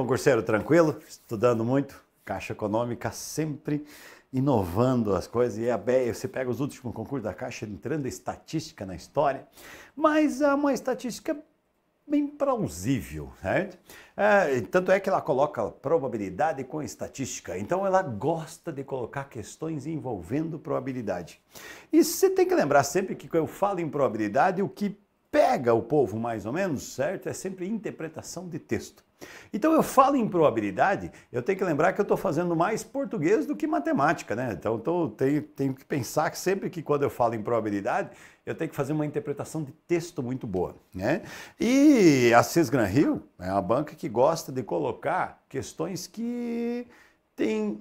concurseiro tranquilo, estudando muito, Caixa Econômica sempre inovando as coisas. E é a BEA, você pega os últimos concursos da Caixa, entrando estatística na história, mas é uma estatística bem plausível, certo? É, tanto é que ela coloca probabilidade com estatística, então ela gosta de colocar questões envolvendo probabilidade. E você tem que lembrar sempre que quando eu falo em probabilidade, o que pega o povo mais ou menos, certo? É sempre interpretação de texto. Então eu falo em probabilidade, eu tenho que lembrar que eu estou fazendo mais português do que matemática, né? Então tô, tenho, tenho que pensar que sempre que quando eu falo em probabilidade, eu tenho que fazer uma interpretação de texto muito boa, né? E a Sesgran Hill é uma banca que gosta de colocar questões que têm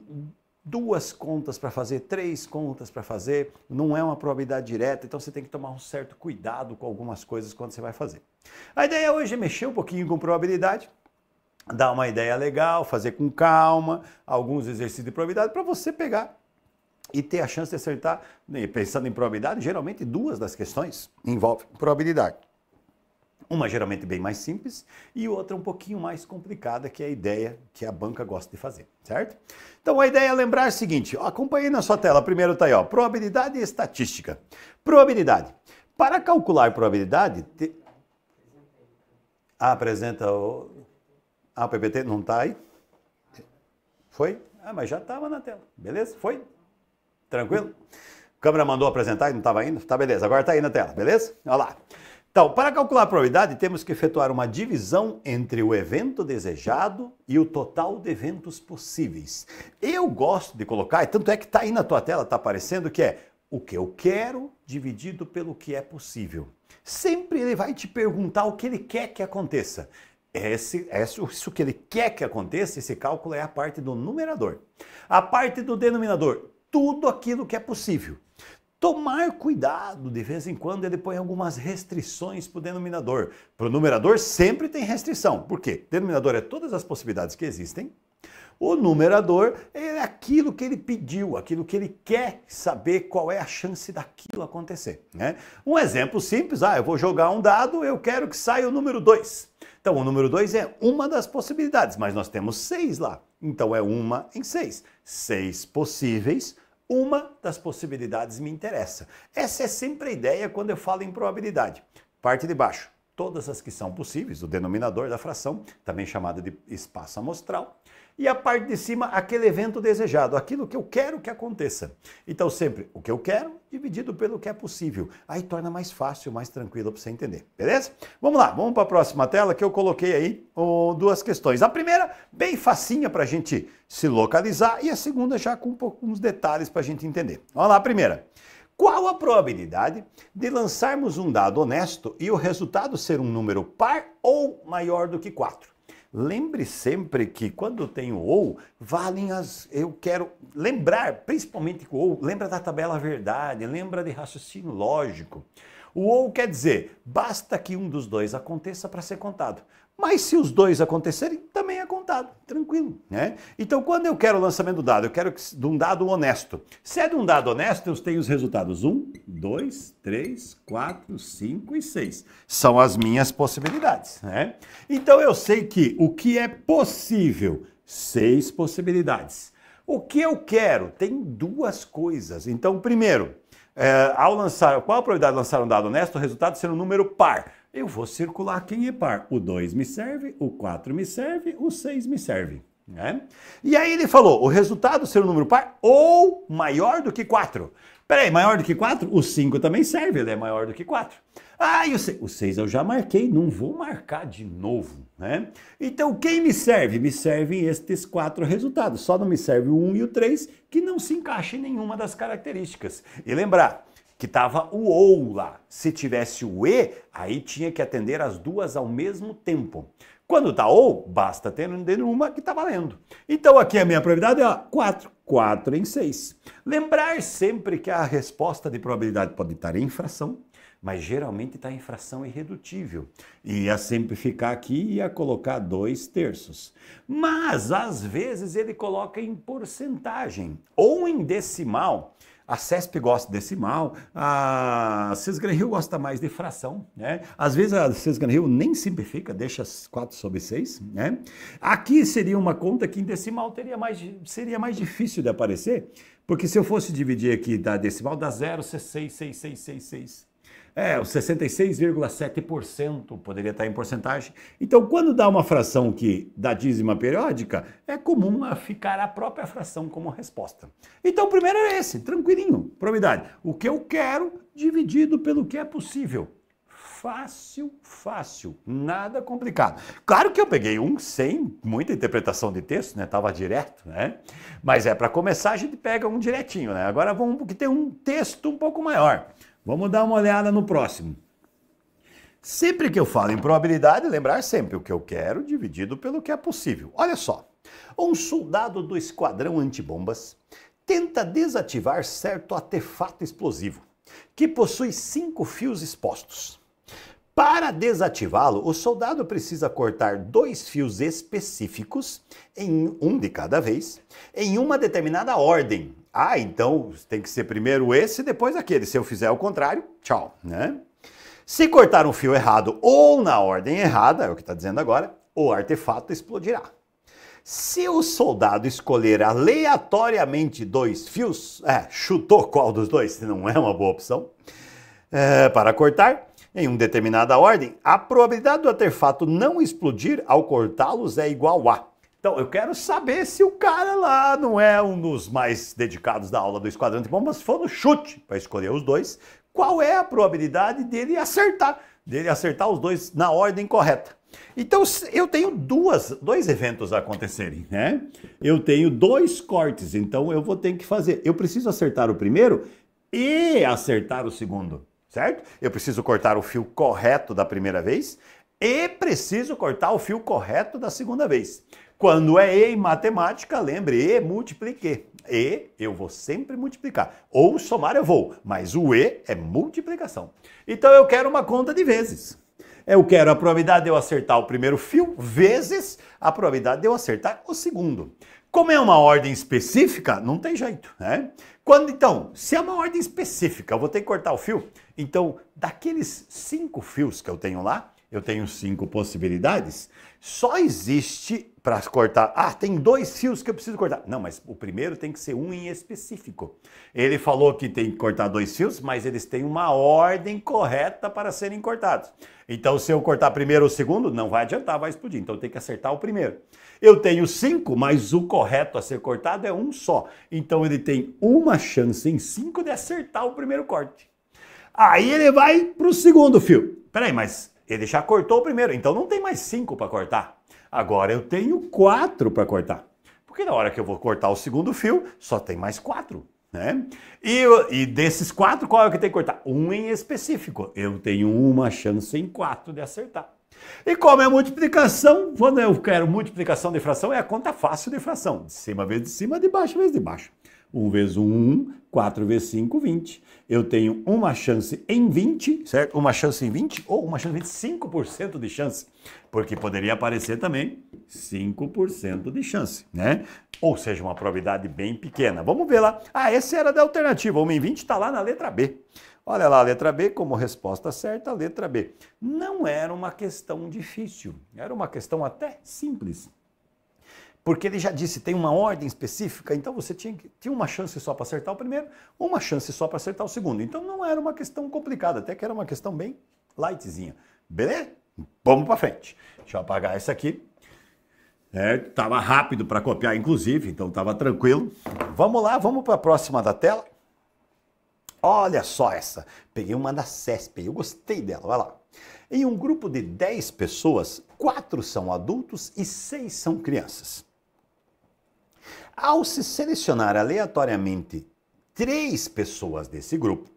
duas contas para fazer, três contas para fazer, não é uma probabilidade direta, então você tem que tomar um certo cuidado com algumas coisas quando você vai fazer. A ideia hoje é mexer um pouquinho com probabilidade, dar uma ideia legal, fazer com calma, alguns exercícios de probabilidade para você pegar e ter a chance de acertar, né, pensando em probabilidade, geralmente duas das questões envolvem probabilidade. Uma geralmente bem mais simples e outra um pouquinho mais complicada, que é a ideia que a banca gosta de fazer, certo? Então a ideia é lembrar o seguinte, ó, acompanhei na sua tela, primeiro está aí, ó, probabilidade e estatística. Probabilidade. Para calcular probabilidade... Te... Ah, apresenta o... Ah, o PPT não está aí? Foi? Ah, mas já estava na tela. Beleza? Foi? Tranquilo? câmera mandou apresentar e não estava indo? Tá, beleza. Agora está aí na tela, beleza? Olha lá. Então, para calcular a probabilidade, temos que efetuar uma divisão entre o evento desejado e o total de eventos possíveis. Eu gosto de colocar, e tanto é que está aí na tua tela, está aparecendo, que é o que eu quero dividido pelo que é possível. Sempre ele vai te perguntar o que ele quer que aconteça. É esse, esse, é isso que ele quer que aconteça, esse cálculo é a parte do numerador. A parte do denominador, tudo aquilo que é possível tomar cuidado, de vez em quando ele põe algumas restrições para o denominador. Para o numerador sempre tem restrição. Por quê? Denominador é todas as possibilidades que existem. O numerador é aquilo que ele pediu, aquilo que ele quer saber qual é a chance daquilo acontecer. Né? Um exemplo simples, ah, eu vou jogar um dado, eu quero que saia o número 2. Então, o número 2 é uma das possibilidades, mas nós temos seis lá. Então, é uma em seis. Seis possíveis uma das possibilidades me interessa. Essa é sempre a ideia quando eu falo em probabilidade. Parte de baixo, todas as que são possíveis, o denominador da fração, também chamado de espaço amostral e a parte de cima, aquele evento desejado, aquilo que eu quero que aconteça. Então, sempre o que eu quero dividido pelo que é possível. Aí torna mais fácil, mais tranquilo para você entender, beleza? Vamos lá, vamos para a próxima tela que eu coloquei aí oh, duas questões. A primeira, bem facinha para a gente se localizar, e a segunda já com uns detalhes para a gente entender. Vamos lá, a primeira. Qual a probabilidade de lançarmos um dado honesto e o resultado ser um número par ou maior do que 4? Lembre sempre que quando tem o ou, valem as. Eu quero lembrar, principalmente com o ou, lembra da tabela verdade, lembra de raciocínio lógico. O ou quer dizer, basta que um dos dois aconteça para ser contado. Mas se os dois acontecerem, também é contado, tranquilo. Né? Então, quando eu quero o lançamento do dado, eu quero de um dado honesto. Se é de um dado honesto, eu tenho os resultados 1, 2, 3, 4, 5 e 6. São as minhas possibilidades. Né? Então, eu sei que o que é possível, seis possibilidades. O que eu quero? Tem duas coisas. Então, primeiro, é, ao lançar, qual a probabilidade de lançar um dado honesto? O resultado ser um número par eu vou circular quem é par. O 2 me serve, o 4 me serve, o 6 me serve. Né? E aí ele falou, o resultado ser um número par ou maior do que 4. Peraí, maior do que 4? O 5 também serve, ele é maior do que 4. Ah, e o 6? O 6 eu já marquei, não vou marcar de novo, né? Então, quem me serve? Me servem estes quatro resultados. Só não me serve o 1 um e o 3, que não se encaixa em nenhuma das características. E lembrar, que estava o ou lá. Se tivesse o e, aí tinha que atender as duas ao mesmo tempo. Quando está ou, basta atender uma que está valendo. Então aqui a minha probabilidade é 4. 4 em 6. Lembrar sempre que a resposta de probabilidade pode estar em fração, mas geralmente está em fração irredutível. E ia sempre ficar aqui e ia colocar dois terços. Mas às vezes ele coloca em porcentagem ou em decimal. A CESP gosta decimal, a Cisgran Rio gosta mais de fração, né? Às vezes a Cisgran Rio nem simplifica, deixa 4 sobre 6, né? Aqui seria uma conta que em decimal teria mais, seria mais difícil de aparecer, porque se eu fosse dividir aqui da decimal, dá 0,66666. É, os 66,7% poderia estar em porcentagem. Então, quando dá uma fração que dá dízima periódica, é comum ficar a própria fração como resposta. Então, o primeiro é esse, tranquilinho, probabilidade. O que eu quero dividido pelo que é possível. Fácil, fácil, nada complicado. Claro que eu peguei um sem muita interpretação de texto, né? Tava direto, né? Mas é para começar a gente pega um direitinho, né? Agora vamos que tem um texto um pouco maior. Vamos dar uma olhada no próximo. Sempre que eu falo em probabilidade, lembrar sempre o que eu quero dividido pelo que é possível. Olha só. Um soldado do esquadrão antibombas tenta desativar certo artefato explosivo, que possui cinco fios expostos. Para desativá-lo, o soldado precisa cortar dois fios específicos, em um de cada vez, em uma determinada ordem, ah, então tem que ser primeiro esse, depois aquele. Se eu fizer o contrário, tchau, né? Se cortar um fio errado ou na ordem errada, é o que está dizendo agora, o artefato explodirá. Se o soldado escolher aleatoriamente dois fios, é, chutou qual dos dois, não é uma boa opção, é, para cortar, em uma determinada ordem, a probabilidade do artefato não explodir ao cortá-los é igual a então, eu quero saber se o cara lá não é um dos mais dedicados da aula do Esquadrão de Bombas, se for no chute, para escolher os dois, qual é a probabilidade dele acertar, dele acertar os dois na ordem correta. Então, eu tenho duas, dois eventos a acontecerem, né? Eu tenho dois cortes, então eu vou ter que fazer. Eu preciso acertar o primeiro e acertar o segundo, certo? Eu preciso cortar o fio correto da primeira vez e preciso cortar o fio correto da segunda vez. Quando é E em matemática, lembre, E multiplique. E eu vou sempre multiplicar. Ou somar eu vou, mas o E é multiplicação. Então eu quero uma conta de vezes. Eu quero a probabilidade de eu acertar o primeiro fio vezes a probabilidade de eu acertar o segundo. Como é uma ordem específica, não tem jeito, né? Quando então, se é uma ordem específica, eu vou ter que cortar o fio. Então, daqueles cinco fios que eu tenho lá, eu tenho cinco possibilidades. Só existe para cortar. Ah, tem dois fios que eu preciso cortar. Não, mas o primeiro tem que ser um em específico. Ele falou que tem que cortar dois fios, mas eles têm uma ordem correta para serem cortados. Então, se eu cortar primeiro ou segundo, não vai adiantar, vai explodir. Então, tem que acertar o primeiro. Eu tenho cinco, mas o correto a ser cortado é um só. Então, ele tem uma chance em cinco de acertar o primeiro corte. Aí ele vai para o segundo fio. Peraí, mas ele já cortou o primeiro, então não tem mais cinco para cortar. Agora eu tenho quatro para cortar. Porque na hora que eu vou cortar o segundo fio, só tem mais quatro. Né? E, e, desses quatro, qual é o que tem que cortar? Um em específico. Eu tenho uma chance em quatro de acertar. E como é multiplicação, quando eu quero multiplicação de fração, é a conta fácil de fração. De cima vezes de cima, de baixo vezes de baixo. 1 um vezes 1, um, 4 vezes 5, 20. Eu tenho uma chance em 20, certo? Uma chance em 20 ou uma chance em 25% de chance, porque poderia aparecer também 5% de chance, né? Ou seja, uma probabilidade bem pequena. Vamos ver lá. Ah, essa era da alternativa. 1 em 20 está lá na letra B. Olha lá a letra B como resposta certa, a letra B. Não era uma questão difícil, era uma questão até simples porque ele já disse tem uma ordem específica, então você tinha, tinha uma chance só para acertar o primeiro, uma chance só para acertar o segundo. Então não era uma questão complicada, até que era uma questão bem lightzinha. Beleza? Vamos para frente. Deixa eu apagar essa aqui. É, tava rápido para copiar, inclusive, então tava tranquilo. Vamos lá, vamos para a próxima da tela. Olha só essa. Peguei uma da CESP, eu gostei dela, vai lá. Em um grupo de 10 pessoas, 4 são adultos e 6 são crianças. Ao se selecionar aleatoriamente três pessoas desse grupo,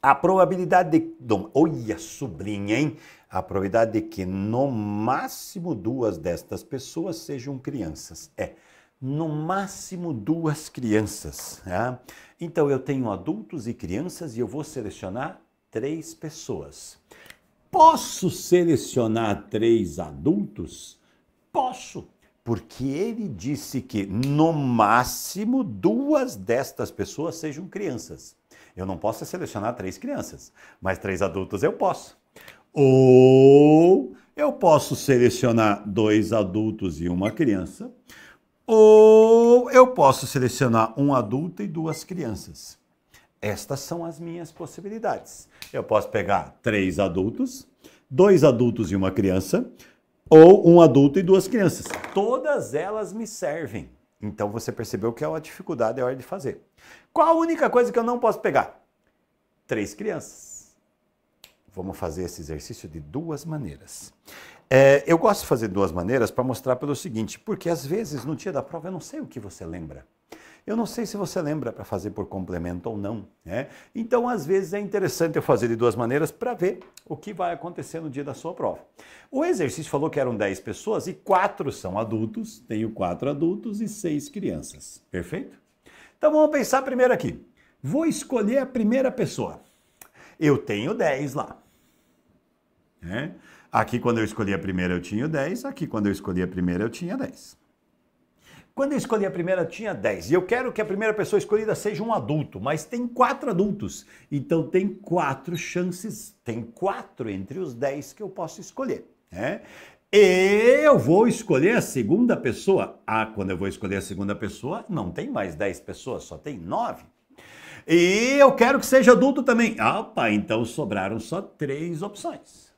a probabilidade de. Olha, sublinha, hein? A probabilidade de que no máximo duas destas pessoas sejam crianças. É, no máximo duas crianças. Né? Então eu tenho adultos e crianças e eu vou selecionar três pessoas. Posso selecionar três adultos? Posso. Porque ele disse que no máximo duas destas pessoas sejam crianças. Eu não posso selecionar três crianças, mas três adultos eu posso. Ou eu posso selecionar dois adultos e uma criança, ou eu posso selecionar um adulto e duas crianças. Estas são as minhas possibilidades. Eu posso pegar três adultos, dois adultos e uma criança, ou um adulto e duas crianças. Todas elas me servem. Então você percebeu que é uma dificuldade, é hora de fazer. Qual a única coisa que eu não posso pegar? Três crianças. Vamos fazer esse exercício de duas maneiras. É, eu gosto de fazer duas maneiras para mostrar pelo seguinte, porque às vezes no dia da prova eu não sei o que você lembra. Eu não sei se você lembra para fazer por complemento ou não. Né? Então, às vezes, é interessante eu fazer de duas maneiras para ver o que vai acontecer no dia da sua prova. O exercício falou que eram 10 pessoas e 4 são adultos, tenho 4 adultos e 6 crianças. Perfeito? Então vamos pensar primeiro aqui. Vou escolher a primeira pessoa. Eu tenho 10 lá. Né? Aqui, quando eu escolhi a primeira, eu tinha 10. Aqui, quando eu escolhi a primeira, eu tinha 10. Quando eu escolhi a primeira, tinha 10. E eu quero que a primeira pessoa escolhida seja um adulto, mas tem quatro adultos. Então tem quatro chances, tem quatro entre os 10 que eu posso escolher. Né? Eu vou escolher a segunda pessoa. Ah, quando eu vou escolher a segunda pessoa, não tem mais 10 pessoas, só tem 9. E eu quero que seja adulto também. Ah, Opa, então sobraram só três opções.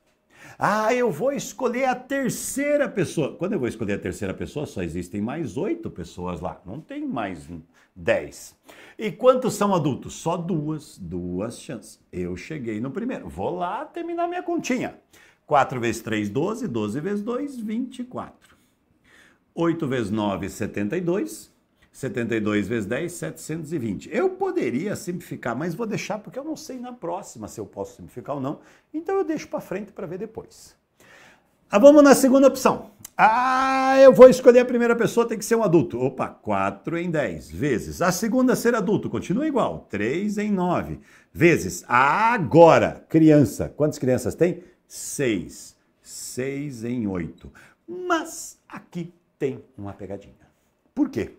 Ah, eu vou escolher a terceira pessoa. Quando eu vou escolher a terceira pessoa, só existem mais oito pessoas lá. Não tem mais dez. E quantos são adultos? Só duas, duas chances. Eu cheguei no primeiro. Vou lá terminar minha continha. 4 vezes 3, 12. 12 vezes 2, 24. 8 vezes 9, 72. 72 vezes 10, 720. Eu poderia simplificar, mas vou deixar porque eu não sei na próxima se eu posso simplificar ou não. Então eu deixo para frente para ver depois. Ah, vamos na segunda opção. Ah, eu vou escolher a primeira pessoa, tem que ser um adulto. Opa, 4 em 10 vezes. A segunda ser adulto, continua igual. 3 em 9 vezes. Agora, criança. Quantas crianças tem? 6. 6 em 8. Mas aqui tem uma pegadinha. Por quê?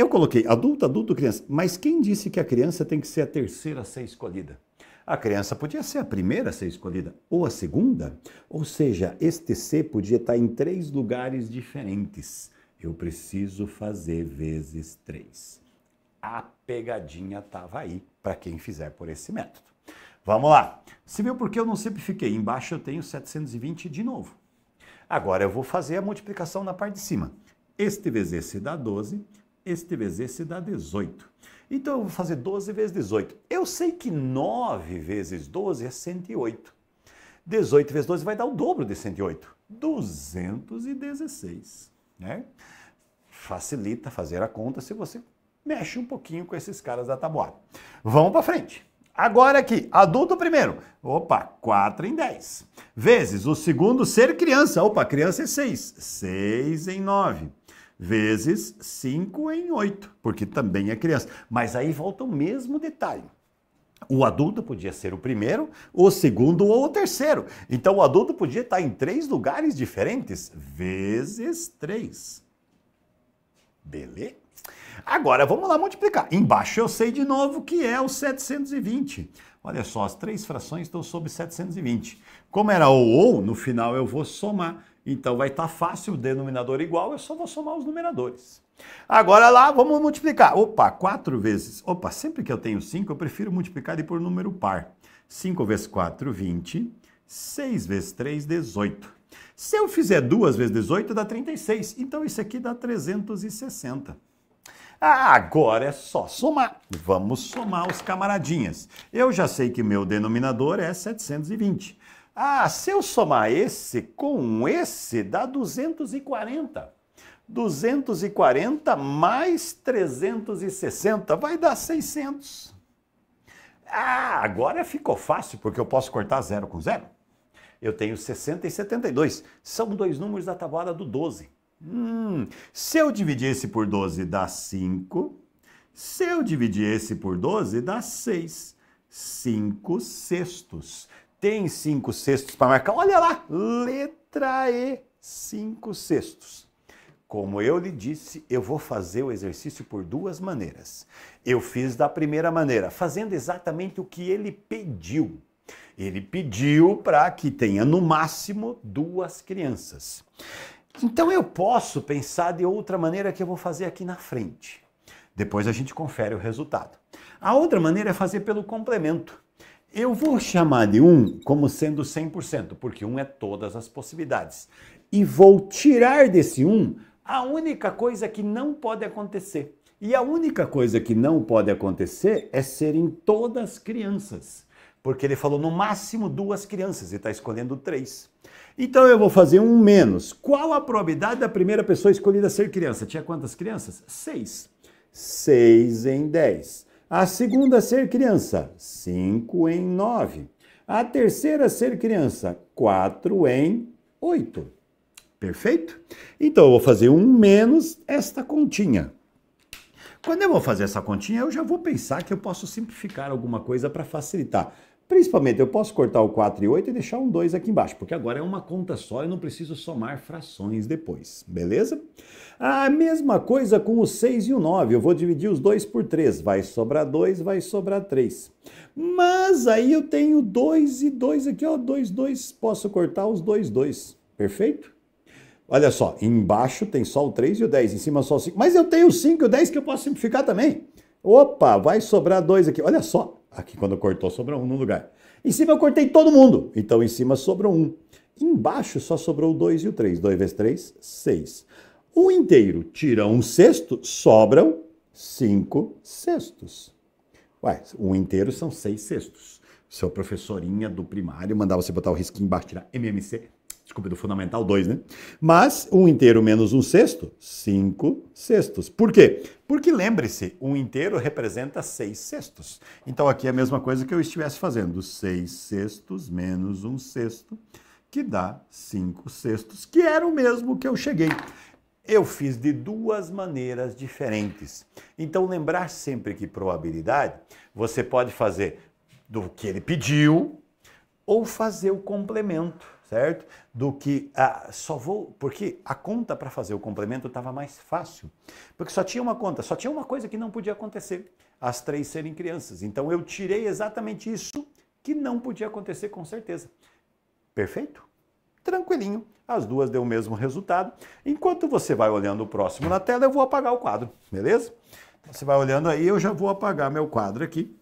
Eu coloquei adulto, adulto, criança. Mas quem disse que a criança tem que ser a terceira a ser escolhida? A criança podia ser a primeira a ser escolhida, ou a segunda. Ou seja, este C podia estar em três lugares diferentes. Eu preciso fazer vezes três. A pegadinha estava aí para quem fizer por esse método. Vamos lá. Você viu por que eu não simplifiquei? Embaixo eu tenho 720 de novo. Agora eu vou fazer a multiplicação na parte de cima. Este vezes esse dá 12 esse se dá 18. Então eu vou fazer 12 vezes 18. Eu sei que 9 vezes 12 é 108. 18 vezes 12 vai dar o dobro de 108. 216. Né? Facilita fazer a conta se você mexe um pouquinho com esses caras da tabuada. Vamos para frente. Agora aqui, adulto primeiro. Opa, 4 em 10. Vezes o segundo ser criança. Opa, criança é 6. 6 em 9 vezes 5 em 8, porque também é criança. Mas aí volta o mesmo detalhe. O adulto podia ser o primeiro, o segundo ou o terceiro. Então o adulto podia estar em três lugares diferentes, vezes três. Beleza? Agora vamos lá multiplicar. Embaixo eu sei de novo que é o 720. Olha só, as três frações estão sob 720. Como era o ou, no final eu vou somar então vai estar tá fácil, o denominador igual, eu só vou somar os numeradores. Agora lá, vamos multiplicar. Opa, 4 vezes. Opa, sempre que eu tenho 5, eu prefiro multiplicar e por número par. 5 vezes 4, 20. 6 vezes 3, 18. Se eu fizer 2 vezes 18, dá 36. Então isso aqui dá 360. Agora é só somar. Vamos somar os camaradinhas. Eu já sei que meu denominador é 720. Ah, se eu somar esse com esse, dá 240. 240 mais 360 vai dar 600. Ah, agora ficou fácil, porque eu posso cortar zero com zero. Eu tenho 60 e 72. São dois números da tabuada do 12. Hum, se eu dividir esse por 12, dá 5. Se eu dividir esse por 12, dá 6. 5 sextos tem cinco sextos para marcar. Olha lá, letra E, cinco sextos. Como eu lhe disse, eu vou fazer o exercício por duas maneiras. Eu fiz da primeira maneira, fazendo exatamente o que ele pediu. Ele pediu para que tenha no máximo duas crianças. Então eu posso pensar de outra maneira que eu vou fazer aqui na frente. Depois a gente confere o resultado. A outra maneira é fazer pelo complemento. Eu vou chamar de um como sendo 100%, porque um é todas as possibilidades. E vou tirar desse um a única coisa que não pode acontecer. E a única coisa que não pode acontecer é serem todas crianças. Porque ele falou no máximo duas crianças e está escolhendo três. Então eu vou fazer um menos. Qual a probabilidade da primeira pessoa escolhida ser criança? Tinha quantas crianças? Seis. Seis em dez. A segunda, ser criança, 5 em 9. A terceira, ser criança, 4 em 8. Perfeito? Então, eu vou fazer um menos esta continha. Quando eu vou fazer essa continha, eu já vou pensar que eu posso simplificar alguma coisa para facilitar. Principalmente, eu posso cortar o 4 e 8 e deixar um 2 aqui embaixo, porque agora é uma conta só e não preciso somar frações depois, beleza? A mesma coisa com o 6 e o 9, eu vou dividir os dois por 3, vai sobrar 2, vai sobrar 3. Mas aí eu tenho 2 e 2 aqui, ó, 2, 2, posso cortar os 2, 2, perfeito? Olha só, embaixo tem só o 3 e o 10, em cima só o 5, mas eu tenho o 5 e o 10 que eu posso simplificar também. Opa, vai sobrar 2 aqui, olha só. Aqui quando cortou, sobrou um no lugar. Em cima eu cortei todo mundo, então em cima sobrou um. Embaixo só sobrou o 2 e o 3. 2 vezes 3, 6. Um inteiro tira um sexto, sobram 5 sextos. Ué, um inteiro são 6 sextos. Seu professorinha do primário mandava você botar o risquinho embaixo, tirar MMC, desculpa, do Fundamental 2, né? Mas um inteiro menos um sexto, 5 sextos. Por quê? Porque lembre-se, um inteiro representa 6 sextos. Então aqui é a mesma coisa que eu estivesse fazendo. 6 sextos menos 1 um sexto, que dá 5 sextos, que era o mesmo que eu cheguei. Eu fiz de duas maneiras diferentes. Então lembrar sempre que probabilidade você pode fazer do que ele pediu ou fazer o complemento certo? Do que a, ah, só vou. Porque a conta para fazer o complemento estava mais fácil. Porque só tinha uma conta, só tinha uma coisa que não podia acontecer: as três serem crianças. Então eu tirei exatamente isso que não podia acontecer com certeza. Perfeito? Tranquilinho. As duas deu o mesmo resultado. Enquanto você vai olhando o próximo na tela, eu vou apagar o quadro, beleza? Você vai olhando aí, eu já vou apagar meu quadro aqui.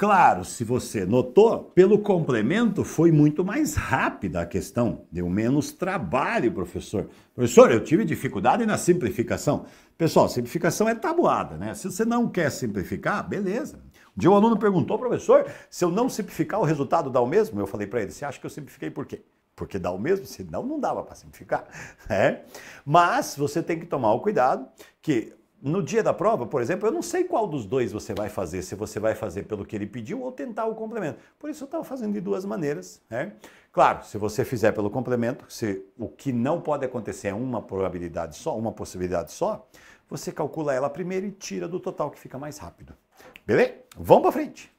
Claro, se você notou, pelo complemento foi muito mais rápida a questão, deu menos trabalho, professor. Professor, eu tive dificuldade na simplificação. Pessoal, simplificação é tabuada, né? Se você não quer simplificar, beleza. Um dia um aluno perguntou, professor, se eu não simplificar, o resultado dá o mesmo? Eu falei para ele, você acha que eu simplifiquei por quê? Porque dá o mesmo, senão não dava para simplificar. Né? Mas você tem que tomar o cuidado que no dia da prova, por exemplo, eu não sei qual dos dois você vai fazer, se você vai fazer pelo que ele pediu ou tentar o complemento. Por isso eu estava fazendo de duas maneiras. Né? Claro, se você fizer pelo complemento, se o que não pode acontecer é uma probabilidade só, uma possibilidade só, você calcula ela primeiro e tira do total que fica mais rápido. Beleza? Vamos para frente!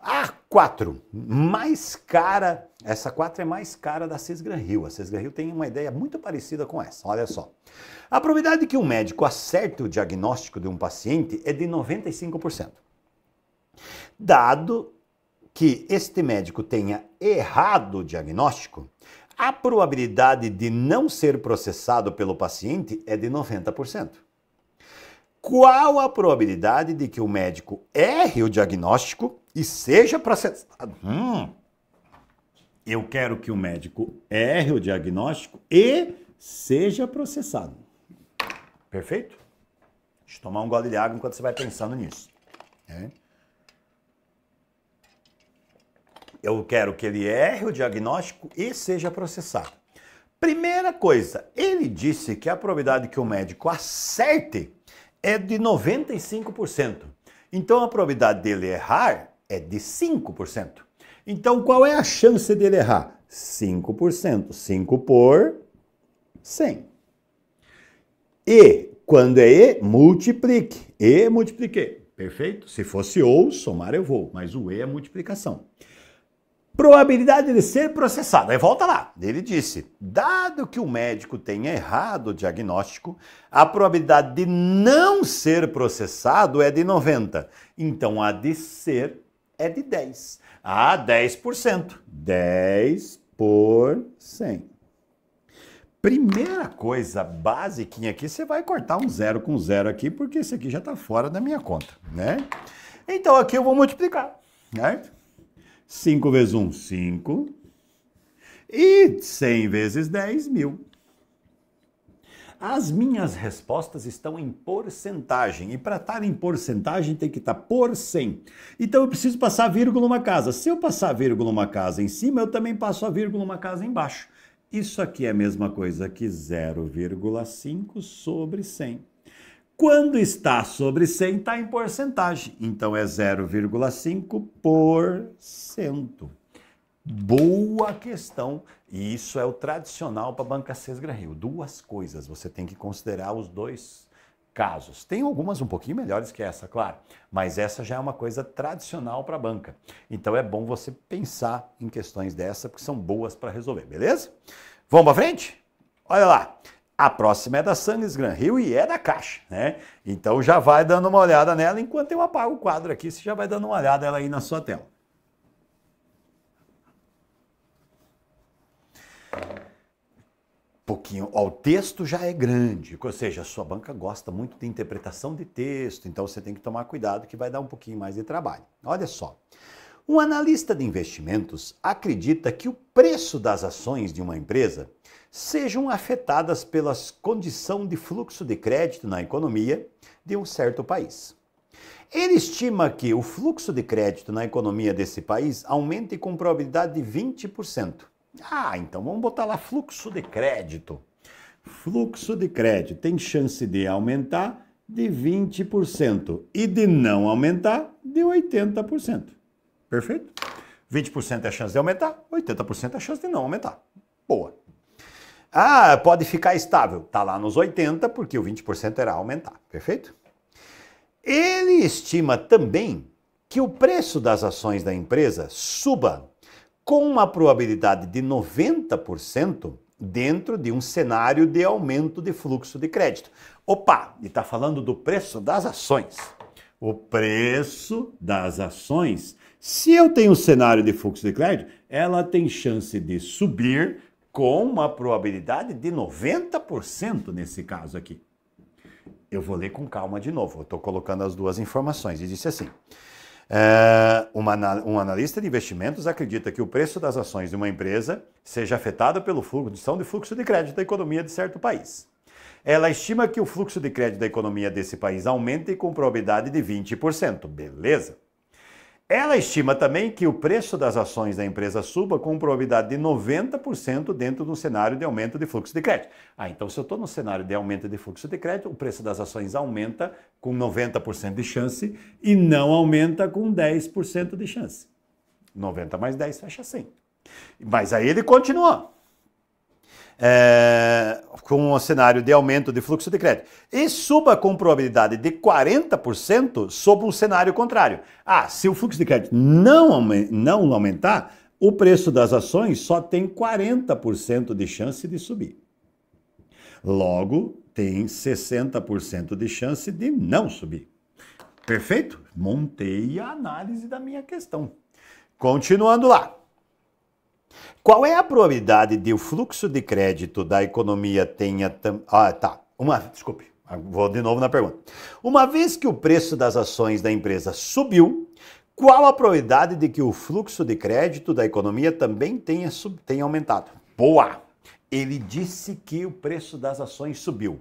A 4, mais cara, essa 4 é mais cara da Sesgran Hill. A Sesgran Hill tem uma ideia muito parecida com essa, olha só. A probabilidade de que um médico acerte o diagnóstico de um paciente é de 95%. Dado que este médico tenha errado o diagnóstico, a probabilidade de não ser processado pelo paciente é de 90%. Qual a probabilidade de que o médico erre o diagnóstico e seja processado. Hum. Eu quero que o médico erre o diagnóstico e seja processado. Perfeito? Deixa eu tomar um gole de água enquanto você vai pensando nisso. É. Eu quero que ele erre o diagnóstico e seja processado. Primeira coisa, ele disse que a probabilidade que o médico acerte é de 95%. Então a probabilidade dele errar é de 5%. Então qual é a chance dele errar? 5%. 5 por 100. E quando é E, multiplique. E multipliquei. Perfeito? Se fosse ou, somar eu vou, mas o E é multiplicação. Probabilidade de ser processado. Aí volta lá. Ele disse: dado que o médico tenha errado o diagnóstico, a probabilidade de não ser processado é de 90. Então a de ser é de 10. Ah, 10%. 10 por 100. Primeira coisa basiquinha aqui, você vai cortar um zero com zero aqui, porque esse aqui já está fora da minha conta, né? Então aqui eu vou multiplicar, certo? 5 vezes 1, 5. E 100 vezes 10 mil. As minhas respostas estão em porcentagem. E para estar em porcentagem tem que estar por 100. Então eu preciso passar vírgula uma casa. Se eu passar vírgula uma casa em cima, eu também passo a vírgula uma casa embaixo. Isso aqui é a mesma coisa que 0,5 sobre 100. Quando está sobre 100, está em porcentagem. Então é 0,5%. Boa questão. E isso é o tradicional para a banca Sesgra Rio. Duas coisas, você tem que considerar os dois casos. Tem algumas um pouquinho melhores que essa, claro, mas essa já é uma coisa tradicional para a banca. Então é bom você pensar em questões dessa, porque são boas para resolver, beleza? Vamos para frente? Olha lá. A próxima é da Sangues Gran Rio e é da Caixa, né? Então já vai dando uma olhada nela enquanto eu apago o quadro aqui, você já vai dando uma olhada ela aí na sua tela. pouquinho ao texto já é grande, ou seja, a sua banca gosta muito de interpretação de texto, então você tem que tomar cuidado que vai dar um pouquinho mais de trabalho. Olha só. Um analista de investimentos acredita que o preço das ações de uma empresa sejam afetadas pela condição de fluxo de crédito na economia de um certo país. Ele estima que o fluxo de crédito na economia desse país aumente com probabilidade de 20%. Ah, então vamos botar lá fluxo de crédito. Fluxo de crédito tem chance de aumentar de 20% e de não aumentar de 80%. Perfeito? 20% é a chance de aumentar, 80% é a chance de não aumentar. Boa. Ah, pode ficar estável. Tá lá nos 80 porque o 20% irá aumentar. Perfeito? Ele estima também que o preço das ações da empresa suba com uma probabilidade de 90% dentro de um cenário de aumento de fluxo de crédito. Opa, e está falando do preço das ações. O preço das ações. Se eu tenho um cenário de fluxo de crédito, ela tem chance de subir com uma probabilidade de 90% nesse caso aqui. Eu vou ler com calma de novo, eu estou colocando as duas informações. E disse assim: é, uma, um analista de investimentos acredita que o preço das ações de uma empresa seja afetado pelo fluxo de fluxo de crédito da economia de certo país. Ela estima que o fluxo de crédito da economia desse país aumente com probabilidade de 20%. Beleza? Ela estima também que o preço das ações da empresa suba com probabilidade de 90% dentro do cenário de aumento de fluxo de crédito. Ah, então se eu estou no cenário de aumento de fluxo de crédito, o preço das ações aumenta com 90% de chance e não aumenta com 10% de chance. 90 mais 10 fecha 100. Mas aí ele continua é, com um cenário de aumento de fluxo de crédito e suba com probabilidade de 40% sob um cenário contrário. Ah, se o fluxo de crédito não, não aumentar, o preço das ações só tem 40% de chance de subir. Logo, tem 60% de chance de não subir. Perfeito? Montei a análise da minha questão. Continuando lá. Qual é a probabilidade de o fluxo de crédito da economia tenha. Tam... Ah, tá. Uma. Desculpe. Vou de novo na pergunta. Uma vez que o preço das ações da empresa subiu, qual a probabilidade de que o fluxo de crédito da economia também tenha, sub... tenha aumentado? Boa! Ele disse que o preço das ações subiu.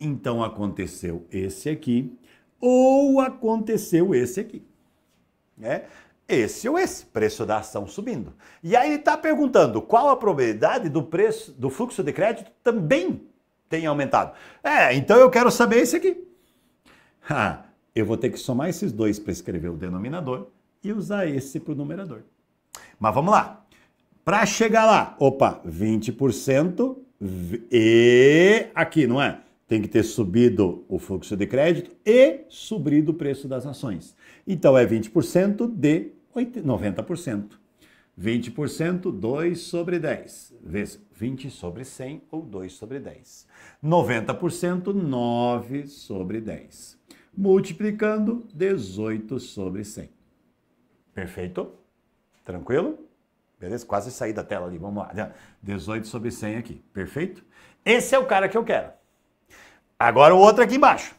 Então aconteceu esse aqui, ou aconteceu esse aqui. Né? esse ou esse, preço da ação subindo. E aí ele está perguntando qual a probabilidade do preço do fluxo de crédito também tenha aumentado. É, então eu quero saber esse aqui. Ha, ah, eu vou ter que somar esses dois para escrever o denominador e usar esse para o numerador. Mas vamos lá. Para chegar lá, opa, 20% e aqui, não é? Tem que ter subido o fluxo de crédito e subido o preço das ações. Então é 20% de 90%. 20%, 2 sobre 10, vezes 20 sobre 100 ou 2 sobre 10. 90%, 9 sobre 10. Multiplicando, 18 sobre 100. Perfeito? Tranquilo? Beleza? Quase saí da tela ali, vamos lá. 18 sobre 100 aqui, perfeito? Esse é o cara que eu quero. Agora o outro aqui embaixo.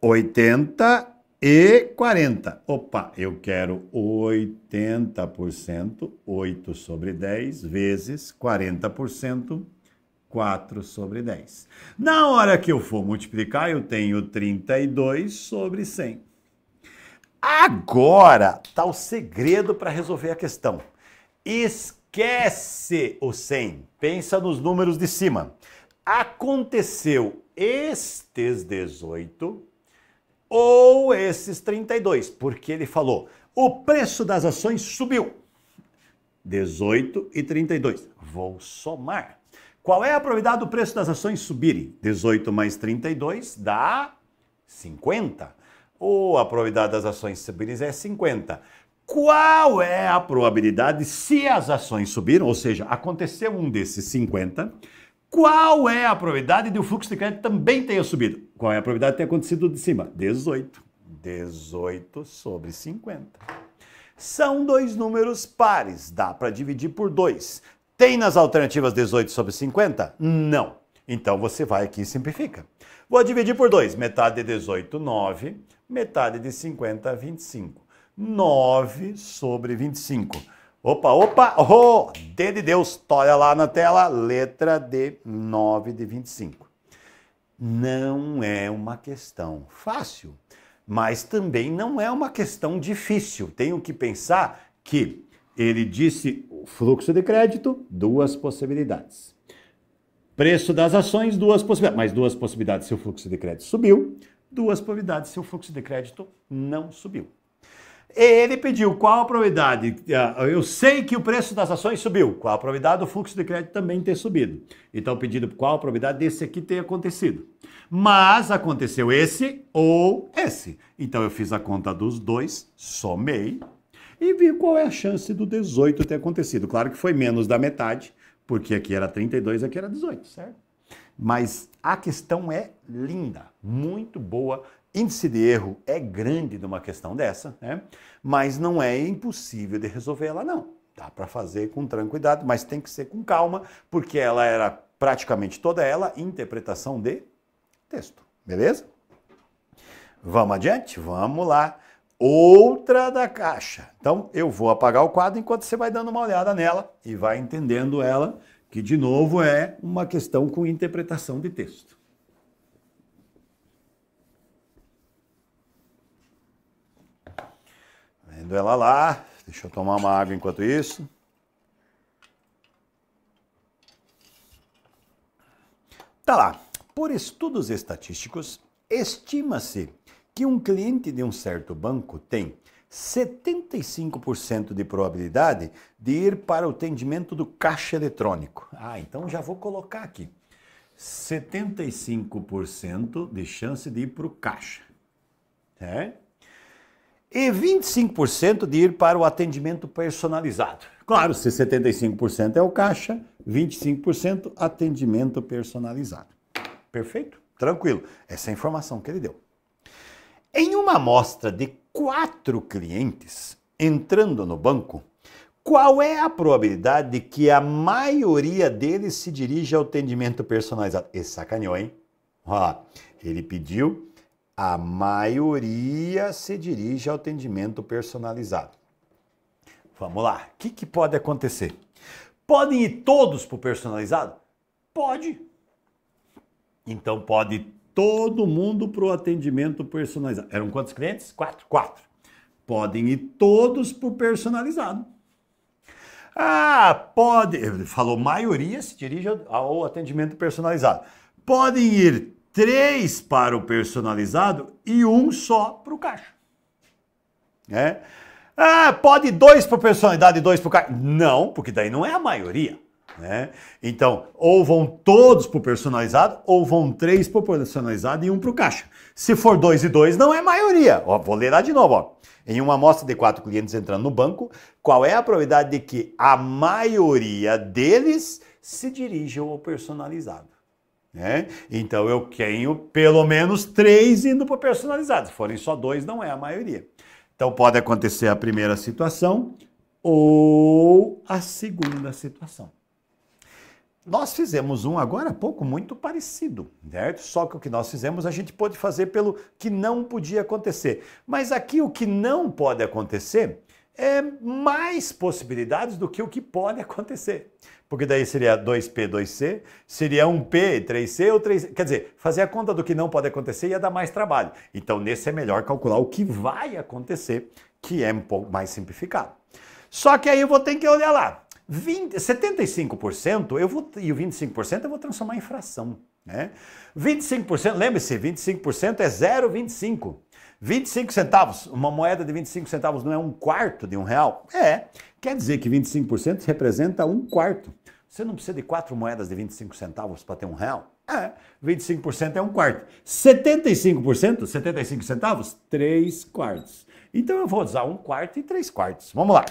80 e 40. Opa, eu quero 80%, 8 sobre 10, vezes 40%, 4 sobre 10. Na hora que eu for multiplicar, eu tenho 32 sobre 100. Agora está o segredo para resolver a questão. Esquece o 100. Pensa nos números de cima. Aconteceu estes 18 ou esses 32, porque ele falou: o preço das ações subiu. 18 e 32. Vou somar. Qual é a probabilidade do preço das ações subirem? 18 mais 32 dá 50. Ou a probabilidade das ações subirem é 50. Qual é a probabilidade se as ações subiram, ou seja, aconteceu um desses 50, qual é a probabilidade de o fluxo de crédito também tenha subido? Qual é a probabilidade de ter acontecido de cima? 18. 18 sobre 50. São dois números pares, dá para dividir por 2. Tem nas alternativas 18 sobre 50? Não. Então você vai aqui e simplifica. Vou dividir por 2. Metade de 18, 9. Metade de 50, 25. 9 sobre 25. Opa, opa, oh, T de Deus, olha lá na tela, letra D, 9 de 25. Não é uma questão fácil, mas também não é uma questão difícil. Tenho que pensar que ele disse o fluxo de crédito, duas possibilidades. Preço das ações, duas possibilidades. Mas duas possibilidades se o fluxo de crédito subiu, duas possibilidades se o fluxo de crédito não subiu. Ele pediu qual a probabilidade. Ah, eu sei que o preço das ações subiu. Qual a probabilidade do fluxo de crédito também ter subido? Então, pedindo qual a probabilidade desse aqui ter acontecido. Mas aconteceu esse ou esse. Então, eu fiz a conta dos dois, somei e vi qual é a chance do 18 ter acontecido. Claro que foi menos da metade, porque aqui era 32, aqui era 18, certo? Mas a questão é linda, muito boa índice de erro é grande numa questão dessa, né? mas não é impossível de resolver ela, não. Dá para fazer com tranquilidade, mas tem que ser com calma, porque ela era praticamente toda ela interpretação de texto. Beleza? Vamos adiante? Vamos lá. Outra da caixa. Então, eu vou apagar o quadro enquanto você vai dando uma olhada nela e vai entendendo ela, que de novo é uma questão com interpretação de texto. Vendo ela lá, deixa eu tomar uma água enquanto isso. Tá lá. Por estudos estatísticos, estima-se que um cliente de um certo banco tem 75% de probabilidade de ir para o atendimento do caixa eletrônico. Ah, então já vou colocar aqui. 75% de chance de ir para o caixa. É? e 25% de ir para o atendimento personalizado. Claro, se 75% é o caixa, 25% atendimento personalizado. Perfeito? Tranquilo. Essa é a informação que ele deu. Em uma amostra de quatro clientes entrando no banco, qual é a probabilidade de que a maioria deles se dirija ao atendimento personalizado? Esse sacaneou, hein? Ó, ele pediu a maioria se dirige ao atendimento personalizado. Vamos lá, o que, que pode acontecer? Podem ir todos para o personalizado? Pode. Então pode ir todo mundo para o atendimento personalizado. Eram quantos clientes? Quatro. Quatro. Podem ir todos para o personalizado. Ah, pode. Falou, maioria se dirige ao atendimento personalizado. Podem ir três para o personalizado e um só para o caixa. É. Ah, pode dois para personalidade e dois para o caixa. Não, porque daí não é a maioria. Né? Então, ou vão todos para o personalizado, ou vão três para o personalizado e um para o caixa. Se for dois e dois, não é maioria. Ó, vou ler lá de novo. Ó. Em uma amostra de quatro clientes entrando no banco, qual é a probabilidade de que a maioria deles se dirijam ao personalizado? Né? Então eu tenho pelo menos três indo para o personalizado. Se forem só dois, não é a maioria. Então pode acontecer a primeira situação ou a segunda situação. Nós fizemos um agora há pouco muito parecido, certo? Só que o que nós fizemos a gente pôde fazer pelo que não podia acontecer. Mas aqui o que não pode acontecer é mais possibilidades do que o que pode acontecer porque daí seria 2P, 2C, seria 1P, 3C ou 3C. Quer dizer, fazer a conta do que não pode acontecer ia dar mais trabalho. Então, nesse é melhor calcular o que vai acontecer, que é um pouco mais simplificado. Só que aí eu vou ter que olhar lá. 20, 75% eu vou, e o 25% eu vou transformar em fração. Né? 25%, lembre-se, 25% é 0,25. 25 centavos, uma moeda de 25 centavos não é um quarto de um real? É, quer dizer que 25% representa um quarto. Você não precisa de quatro moedas de 25 centavos para ter um real? É, 25% é um quarto. 75%, 75 centavos, três quartos. Então eu vou usar um quarto e três quartos. Vamos lá.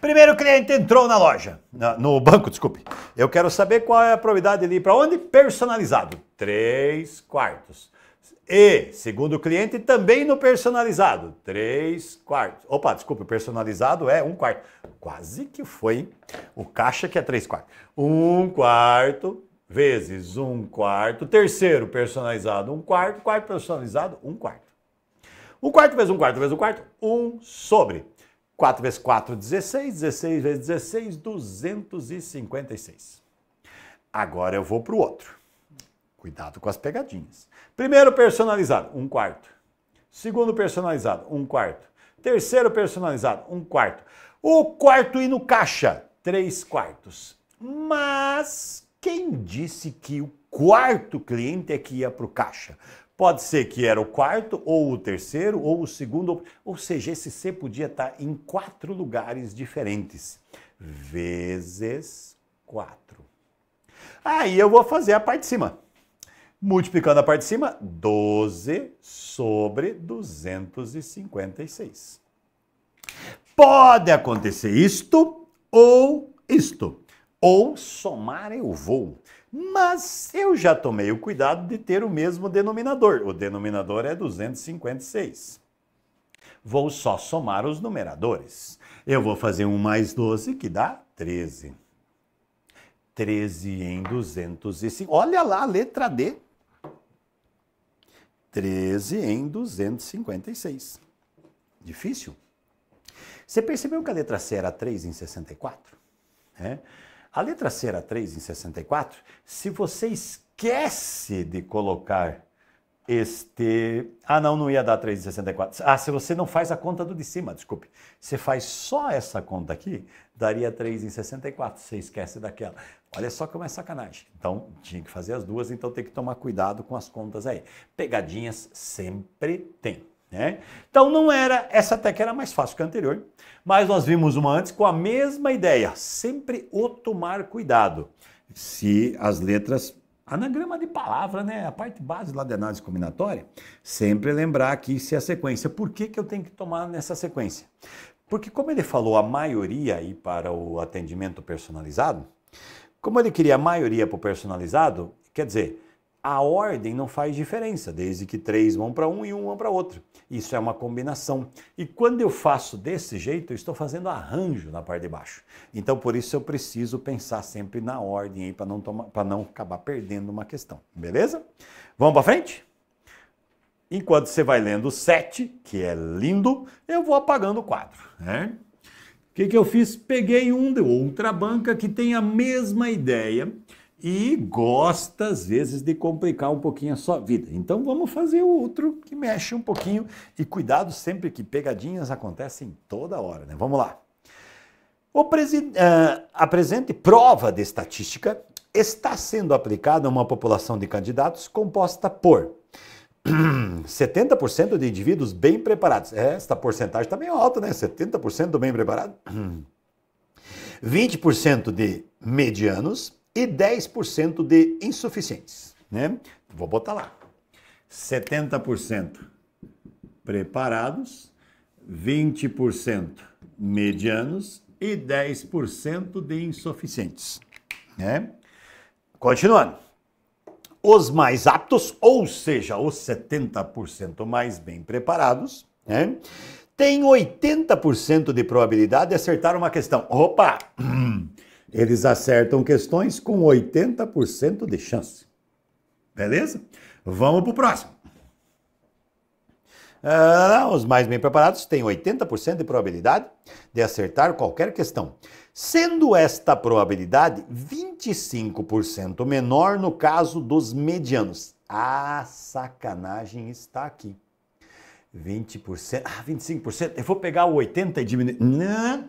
Primeiro cliente entrou na loja, no banco, desculpe. Eu quero saber qual é a probabilidade de ir para onde? Personalizado, três quartos. E segundo cliente também no personalizado, três quartos. Opa, desculpe, personalizado é um quarto. Quase que foi, hein? O caixa que é 3 quartos. 1 quarto vezes 1 quarto. Terceiro personalizado, 1 quarto. Quarto personalizado, 1 quarto. 1 quarto vezes 1 quarto vezes 1 quarto, 1 um sobre. 4 vezes 4, 16. 16 vezes 16, 256. Agora eu vou para o outro. Cuidado com as pegadinhas. Primeiro personalizado, 1 quarto. Segundo personalizado, 1 quarto. Terceiro personalizado, 1 quarto. O quarto e no caixa, 3 quartos. Mas quem disse que o quarto cliente é que ia para o caixa? Pode ser que era o quarto, ou o terceiro, ou o segundo. Ou seja, esse C podia estar tá em quatro lugares diferentes. Vezes 4. Aí eu vou fazer a parte de cima. Multiplicando a parte de cima, 12 sobre 256. Pode acontecer isto, ou isto, ou somar eu vou. Mas eu já tomei o cuidado de ter o mesmo denominador. O denominador é 256. Vou só somar os numeradores. Eu vou fazer 1 mais 12, que dá 13. 13 em 205. Olha lá a letra D. 13 em 256. Difícil? Você percebeu que a letra C era 3 em 64? É? A letra C era 3 em 64, se você esquece de colocar este... Ah, não, não ia dar 3 em 64. Ah, se você não faz a conta do de cima, desculpe. Você faz só essa conta aqui, daria 3 em 64. Você esquece daquela. Olha só como é sacanagem. Então, tinha que fazer as duas, então tem que tomar cuidado com as contas aí. Pegadinhas sempre tem. Né? Então não era, essa técnica era mais fácil que a anterior, mas nós vimos uma antes com a mesma ideia, sempre o tomar cuidado. Se as letras, anagrama de palavra, né? a parte base lá da análise combinatória, sempre lembrar aqui se é a sequência. Por que, que eu tenho que tomar nessa sequência? Porque como ele falou a maioria aí para o atendimento personalizado, como ele queria a maioria para o personalizado, quer dizer, a ordem não faz diferença, desde que três vão para um e um vão para outro. Isso é uma combinação. E quando eu faço desse jeito, eu estou fazendo arranjo na parte de baixo. Então, por isso eu preciso pensar sempre na ordem aí para não para não acabar perdendo uma questão. Beleza? Vamos para frente? Enquanto você vai lendo o 7, que é lindo, eu vou apagando o 4, né? O que, que eu fiz? Peguei um de outra banca que tem a mesma ideia e gosta, às vezes, de complicar um pouquinho a sua vida. Então vamos fazer o outro que mexe um pouquinho e cuidado sempre que pegadinhas acontecem toda hora, né? Vamos lá. O presente uh, ah, apresente prova de estatística está sendo aplicada a uma população de candidatos composta por 70% de indivíduos bem preparados. É, Esta porcentagem está bem alta, né? 70% bem preparado. 20% de medianos, e 10% de insuficientes. Né? Vou botar lá. 70% preparados, 20% medianos e 10% de insuficientes. Né? Continuando. Os mais aptos, ou seja, os 70% mais bem preparados, né? têm 80% de probabilidade de acertar uma questão. Opa! Eles acertam questões com 80% de chance. Beleza? Vamos para o próximo. Ah, os mais bem preparados têm 80% de probabilidade de acertar qualquer questão, sendo esta probabilidade 25% menor no caso dos medianos. A ah, sacanagem está aqui. 20%, ah, 25%, eu vou pegar o 80% e diminuir. Não,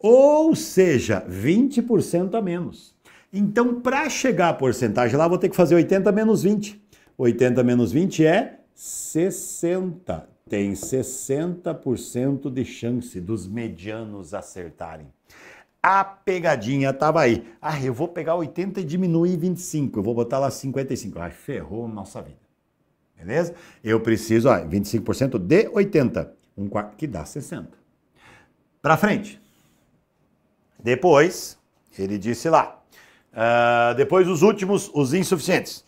Ou seja, 20% a menos. Então, para chegar à porcentagem lá, vou ter que fazer 80 menos 20. 80 menos 20 é 60. Tem 60% de chance dos medianos acertarem. A pegadinha estava aí. Ah, eu vou pegar 80 e diminuir 25. Eu vou botar lá 55. Ah, ferrou nossa vida. Beleza? Eu preciso, ó, 25% de 80. Um quarto, que dá 60. Para frente. Depois, ele disse lá. Uh, depois os últimos, os insuficientes.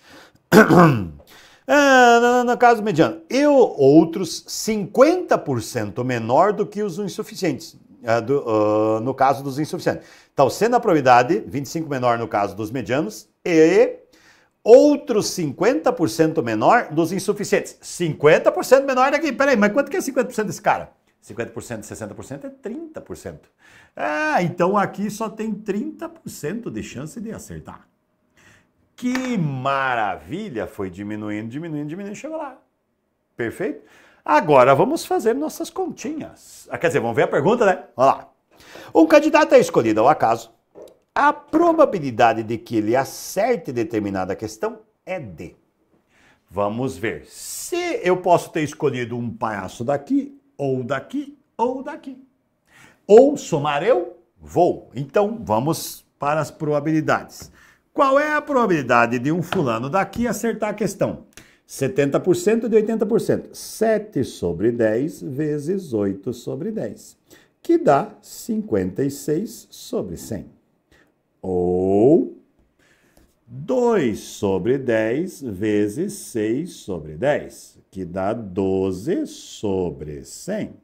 Ah, no caso mediano, e outros 50% menor do que os insuficientes. Uh, do, uh, no caso dos insuficientes. Então, sendo a probabilidade 25 menor no caso dos medianos e outros 50% menor dos insuficientes. 50% menor daqui. Peraí, mas quanto que é 50% desse cara? 50%, 60% é 30%. Ah, então aqui só tem 30% de chance de acertar. Que maravilha! Foi diminuindo, diminuindo, diminuindo, chegou lá. Perfeito? Agora vamos fazer nossas continhas. Ah, quer dizer, vamos ver a pergunta, né? Olha lá. Um candidato é escolhido ao acaso. A probabilidade de que ele acerte determinada questão é D. Vamos ver. Se eu posso ter escolhido um palhaço daqui ou daqui ou daqui. Ou somar eu vou. Então vamos para as probabilidades. Qual é a probabilidade de um fulano daqui acertar a questão? 70% de 80%. 7 sobre 10 vezes 8 sobre 10, que dá 56 sobre 100. Ou 2 sobre 10 vezes 6 sobre 10, que dá 12 sobre 100.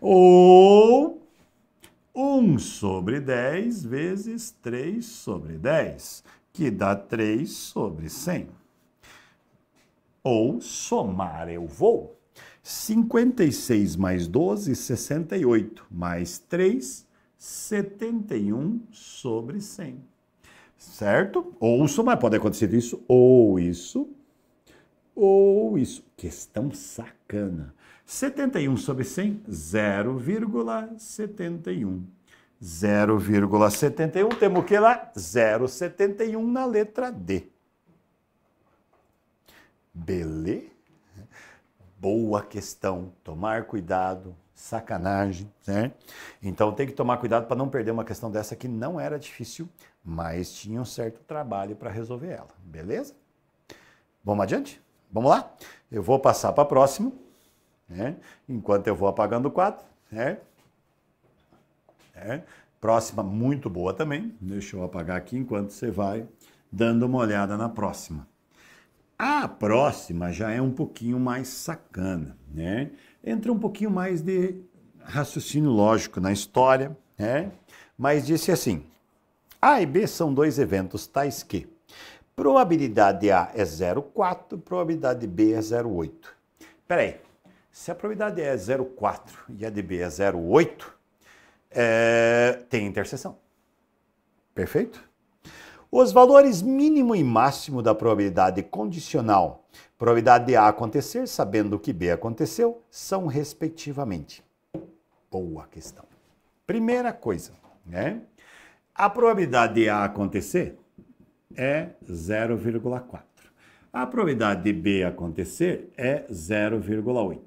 Ou 1 sobre 10 vezes 3 sobre 10, que dá 3 sobre 100. Ou somar eu vou. 56 mais 12, 68, mais 3, 71 sobre 100. Certo? Ou somar, pode acontecer isso, ou isso, ou isso. Questão sacana. 71 sobre 100, 0,71. 0,71, temos o que lá? 0,71 na letra D. Beleza? Boa questão. Tomar cuidado, sacanagem, né? Então tem que tomar cuidado para não perder uma questão dessa que não era difícil, mas tinha um certo trabalho para resolver ela, beleza? Vamos adiante? Vamos lá? Eu vou passar para a próxima, né? enquanto eu vou apagando o quadro. Né? É. Próxima muito boa também. Deixa eu apagar aqui enquanto você vai dando uma olhada na próxima. A próxima já é um pouquinho mais sacana, né? Entra um pouquinho mais de raciocínio lógico na história, né? Mas disse assim: A e B são dois eventos tais que Probabilidade de A é 0,4, probabilidade de B é 0,8. Peraí, se a probabilidade é 0,4 e a de B é 0,8, é, tem interseção. Perfeito? Os valores mínimo e máximo da probabilidade condicional, probabilidade de A acontecer, sabendo que B aconteceu, são respectivamente. Boa questão. Primeira coisa, né? A probabilidade de A acontecer é 0,4. A probabilidade de B acontecer é 0,8.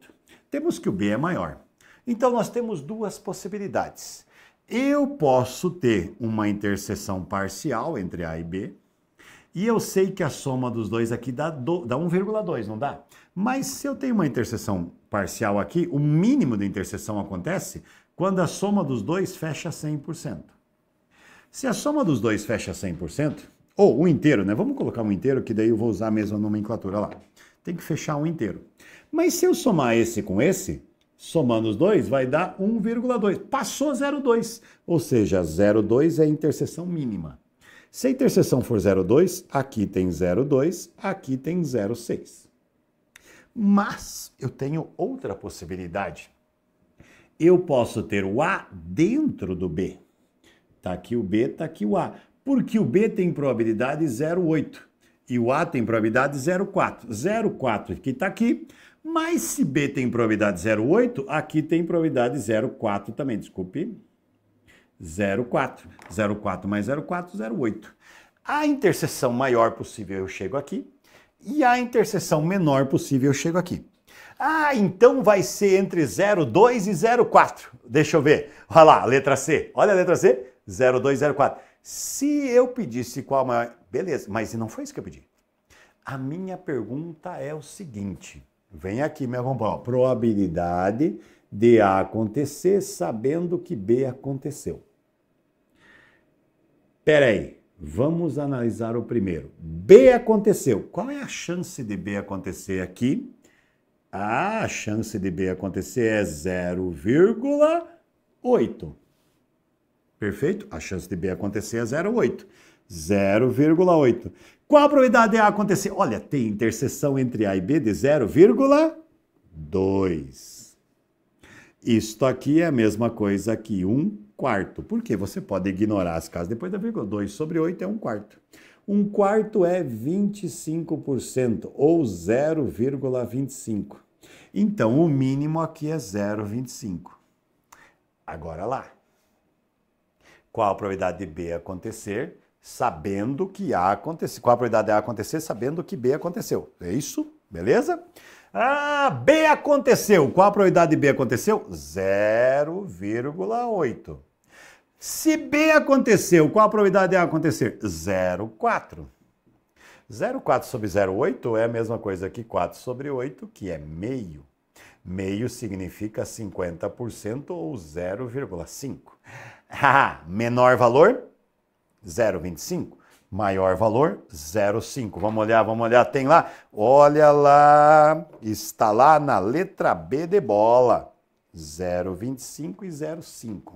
Temos que o B é maior. Então nós temos duas possibilidades. Eu posso ter uma interseção parcial entre A e B, e eu sei que a soma dos dois aqui dá, dá 1,2, não dá? Mas se eu tenho uma interseção parcial aqui, o mínimo de interseção acontece quando a soma dos dois fecha 100%. Se a soma dos dois fecha 100%, ou um inteiro, né? Vamos colocar um inteiro, que daí eu vou usar a mesma nomenclatura lá. Tem que fechar um inteiro. Mas se eu somar esse com esse, somando os dois, vai dar 1,2. Passou 0,2. Ou seja, 0,2 é a interseção mínima. Se a interseção for 0,2, aqui tem 0,2, aqui tem 0,6. Mas eu tenho outra possibilidade. Eu posso ter o A dentro do B. Está aqui o B, está aqui o A porque o B tem probabilidade 0,8 e o A tem probabilidade 0,4. 0,4 que está aqui, mas se B tem probabilidade 0,8, aqui tem probabilidade 0,4 também, desculpe. 0,4. 0,4 mais 0,4, 0,8. A interseção maior possível eu chego aqui e a interseção menor possível eu chego aqui. Ah, então vai ser entre 0,2 e 0,4. Deixa eu ver. Olha lá, letra C. Olha a letra C, 0,2, 0,4. Se eu pedisse qual a maior. Beleza, mas não foi isso que eu pedi. A minha pergunta é o seguinte: vem aqui me acompanhar. Probabilidade de A acontecer sabendo que B aconteceu. Peraí, vamos analisar o primeiro. B aconteceu. Qual é a chance de B acontecer aqui? A chance de B acontecer é 0,8. Perfeito? A chance de B acontecer é 0,8. 0,8. Qual a probabilidade de A acontecer? Olha, tem interseção entre A e B de 0,2. Isto aqui é a mesma coisa que 1 quarto, Por porque você pode ignorar as casas depois da vírgula. 2 sobre 8 é 1 quarto. 1 quarto é 25%, ou 0,25. Então, o mínimo aqui é 0,25. Agora lá qual a probabilidade de B acontecer, sabendo que A aconteceu. Qual a probabilidade de A acontecer, sabendo que B aconteceu. É isso? Beleza? Ah, B aconteceu. Qual a probabilidade de B aconteceu? 0,8. Se B aconteceu, qual a probabilidade de A acontecer? 0,4. 0,4 sobre 0,8 é a mesma coisa que 4 sobre 8, que é meio. Meio significa 50% ou 0,5. Menor valor, 0,25. Maior valor, 0,5. Vamos olhar, vamos olhar. Tem lá? Olha lá. Está lá na letra B de bola. 0,25 e 0,5.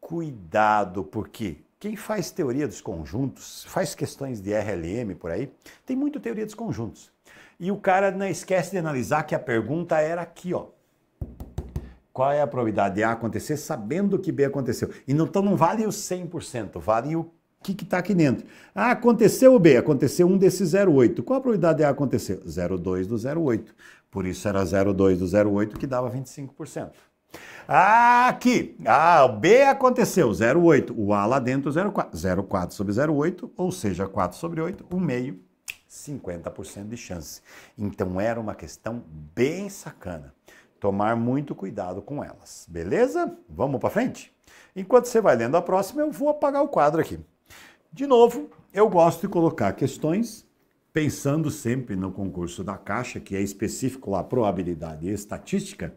Cuidado, porque quem faz teoria dos conjuntos, faz questões de RLM por aí, tem muito teoria dos conjuntos. E o cara não esquece de analisar que a pergunta era aqui, ó qual é a probabilidade de A acontecer sabendo que B aconteceu. Então não vale o 100%, vale o que está aqui dentro. Ah, aconteceu o B, aconteceu um desses 0,8. Qual a probabilidade de A acontecer? 0,2 do 0,8. Por isso era 0,2 do 0,8 que dava 25%. Ah, aqui, ah, o B aconteceu, 0,8. O A lá dentro, 0,4. 0,4 sobre 0,8, ou seja, 4 sobre 8, 1 meio, 50% de chance. Então era uma questão bem sacana tomar muito cuidado com elas. Beleza? Vamos para frente? Enquanto você vai lendo a próxima, eu vou apagar o quadro aqui. De novo, eu gosto de colocar questões pensando sempre no concurso da Caixa, que é específico lá probabilidade e estatística,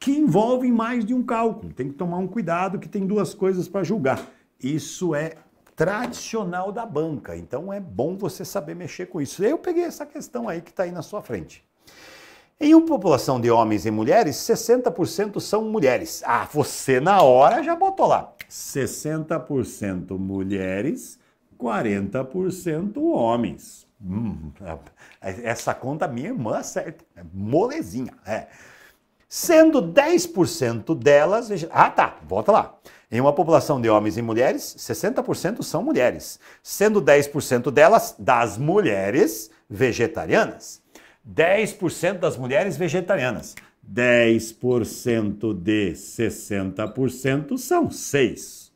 que envolvem mais de um cálculo. Tem que tomar um cuidado que tem duas coisas para julgar. Isso é tradicional da banca, então é bom você saber mexer com isso. Eu peguei essa questão aí que está aí na sua frente. Em uma população de homens e mulheres, 60% são mulheres. Ah, você na hora já botou lá. 60% mulheres, 40% homens. Hum, essa conta minha irmã acerta. É molezinha. É. Sendo 10% delas. Ah, tá, volta lá. Em uma população de homens e mulheres, 60% são mulheres. Sendo 10% delas, das mulheres, vegetarianas. 10% das mulheres vegetarianas. 10% de 60% são 6.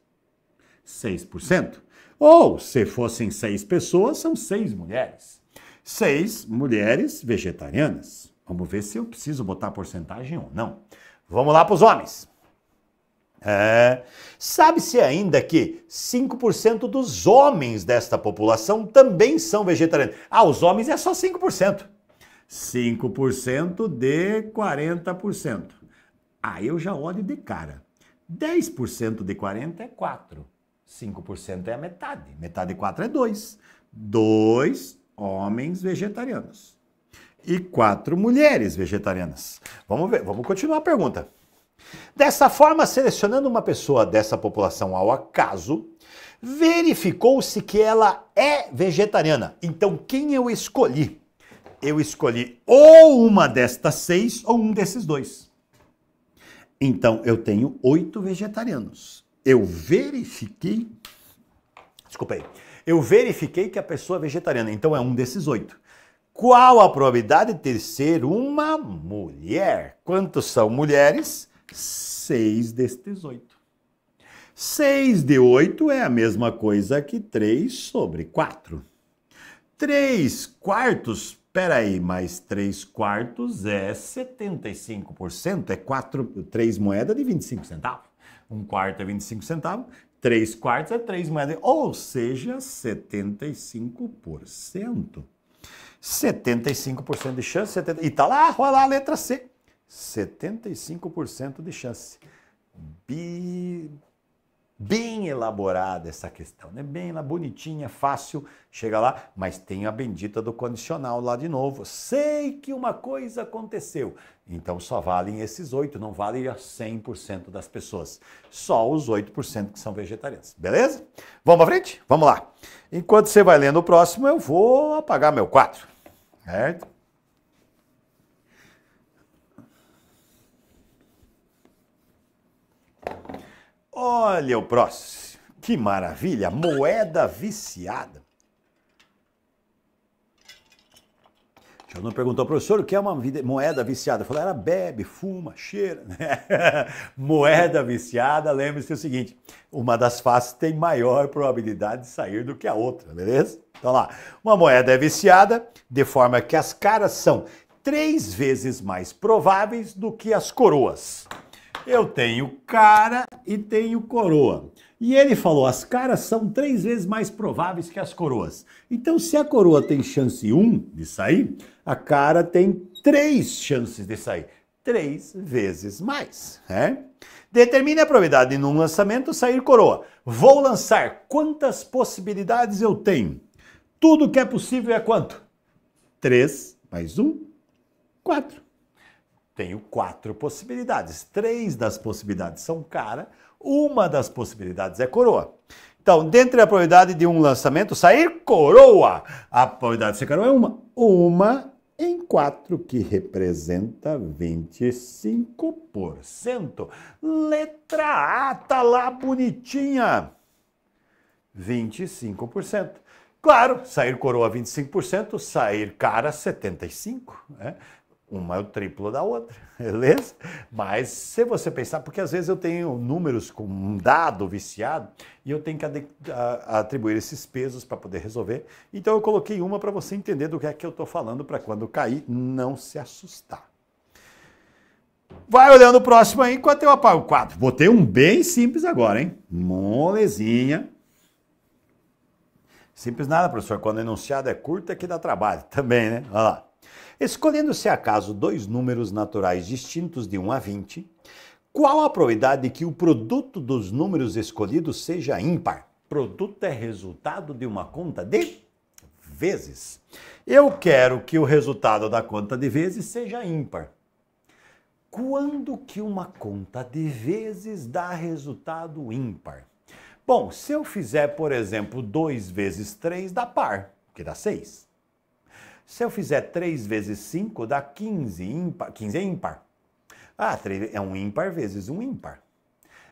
6%. Ou, se fossem 6 pessoas, são 6 mulheres. 6 mulheres vegetarianas. Vamos ver se eu preciso botar porcentagem ou não. Vamos lá para os homens. É. Sabe-se ainda que 5% dos homens desta população também são vegetarianos. Ah, os homens é só 5%. 5% de 40%. Aí eu já olho de cara. 10% de 40 é 4. 5% é a metade. Metade de 4 é 2. 2 homens vegetarianos. E 4 mulheres vegetarianas. Vamos ver, vamos continuar a pergunta. Dessa forma, selecionando uma pessoa dessa população ao acaso, verificou-se que ela é vegetariana. Então, quem eu escolhi? eu escolhi ou uma destas seis ou um desses dois. Então eu tenho oito vegetarianos. Eu verifiquei. Desculpa aí. Eu verifiquei que a pessoa é vegetariana, então é um desses oito. Qual a probabilidade de ter ser uma mulher? Quantos são mulheres? Seis destes oito. Seis de oito é a mesma coisa que três sobre quatro. Três quartos Espera aí, mais 3 quartos é 75%, é 4, 3 moedas de 25 centavos. Um quarto é 25 centavos, 3 quartos é 3 moedas, ou seja, 75%. 75% de chance, 70, e tá lá, olha lá a letra C. 75% de chance. Bi, bem elaborada essa questão, né? Bem bonitinha, fácil, chega lá, mas tem a bendita do condicional lá de novo. Sei que uma coisa aconteceu. Então só valem esses oito, não vale a 100% das pessoas. Só os 8% que são vegetarianos, beleza? Vamos pra frente? Vamos lá. Enquanto você vai lendo o próximo, eu vou apagar meu quadro, certo? Olha o próximo. Que maravilha, moeda viciada. não perguntou ao professor o que é uma moeda viciada. Falou, ela bebe, fuma, cheira. moeda viciada, lembre-se o seguinte: uma das faces tem maior probabilidade de sair do que a outra, beleza? Então lá, uma moeda é viciada de forma que as caras são três vezes mais prováveis do que as coroas. Eu tenho cara e tenho coroa. E ele falou: as caras são três vezes mais prováveis que as coroas. Então, se a coroa tem chance 1 um de sair, a cara tem três chances de sair. Três vezes mais. Né? Determine a probabilidade de, num lançamento sair coroa. Vou lançar quantas possibilidades eu tenho? Tudo que é possível é quanto? 3 mais 1, um, 4 tenho quatro possibilidades. Três das possibilidades são cara, uma das possibilidades é coroa. Então, dentre a probabilidade de um lançamento sair coroa, a probabilidade de ser coroa é uma. Uma em quatro, que representa 25%. Letra A, tá lá bonitinha. 25%. Claro, sair coroa 25%, sair cara 75%. Né? Uma é o triplo da outra, beleza? Mas se você pensar, porque às vezes eu tenho números com um dado viciado e eu tenho que atribuir esses pesos para poder resolver. Então eu coloquei uma para você entender do que é que eu estou falando para quando cair não se assustar. Vai olhando o próximo aí, enquanto eu apago o quadro. Botei um bem simples agora, hein? Molezinha. Simples nada, professor. Quando o enunciado é curto é que dá trabalho também, né? Olha lá. Escolhendo-se acaso dois números naturais distintos de 1 a 20, qual a probabilidade de que o produto dos números escolhidos seja ímpar? Produto é resultado de uma conta de vezes. Eu quero que o resultado da conta de vezes seja ímpar. Quando que uma conta de vezes dá resultado ímpar? Bom, se eu fizer, por exemplo, 2 vezes 3 dá par, que dá 6. Se eu fizer 3 vezes 5, dá 15. Ímpar. 15 é ímpar. Ah, 3 é um ímpar vezes um ímpar.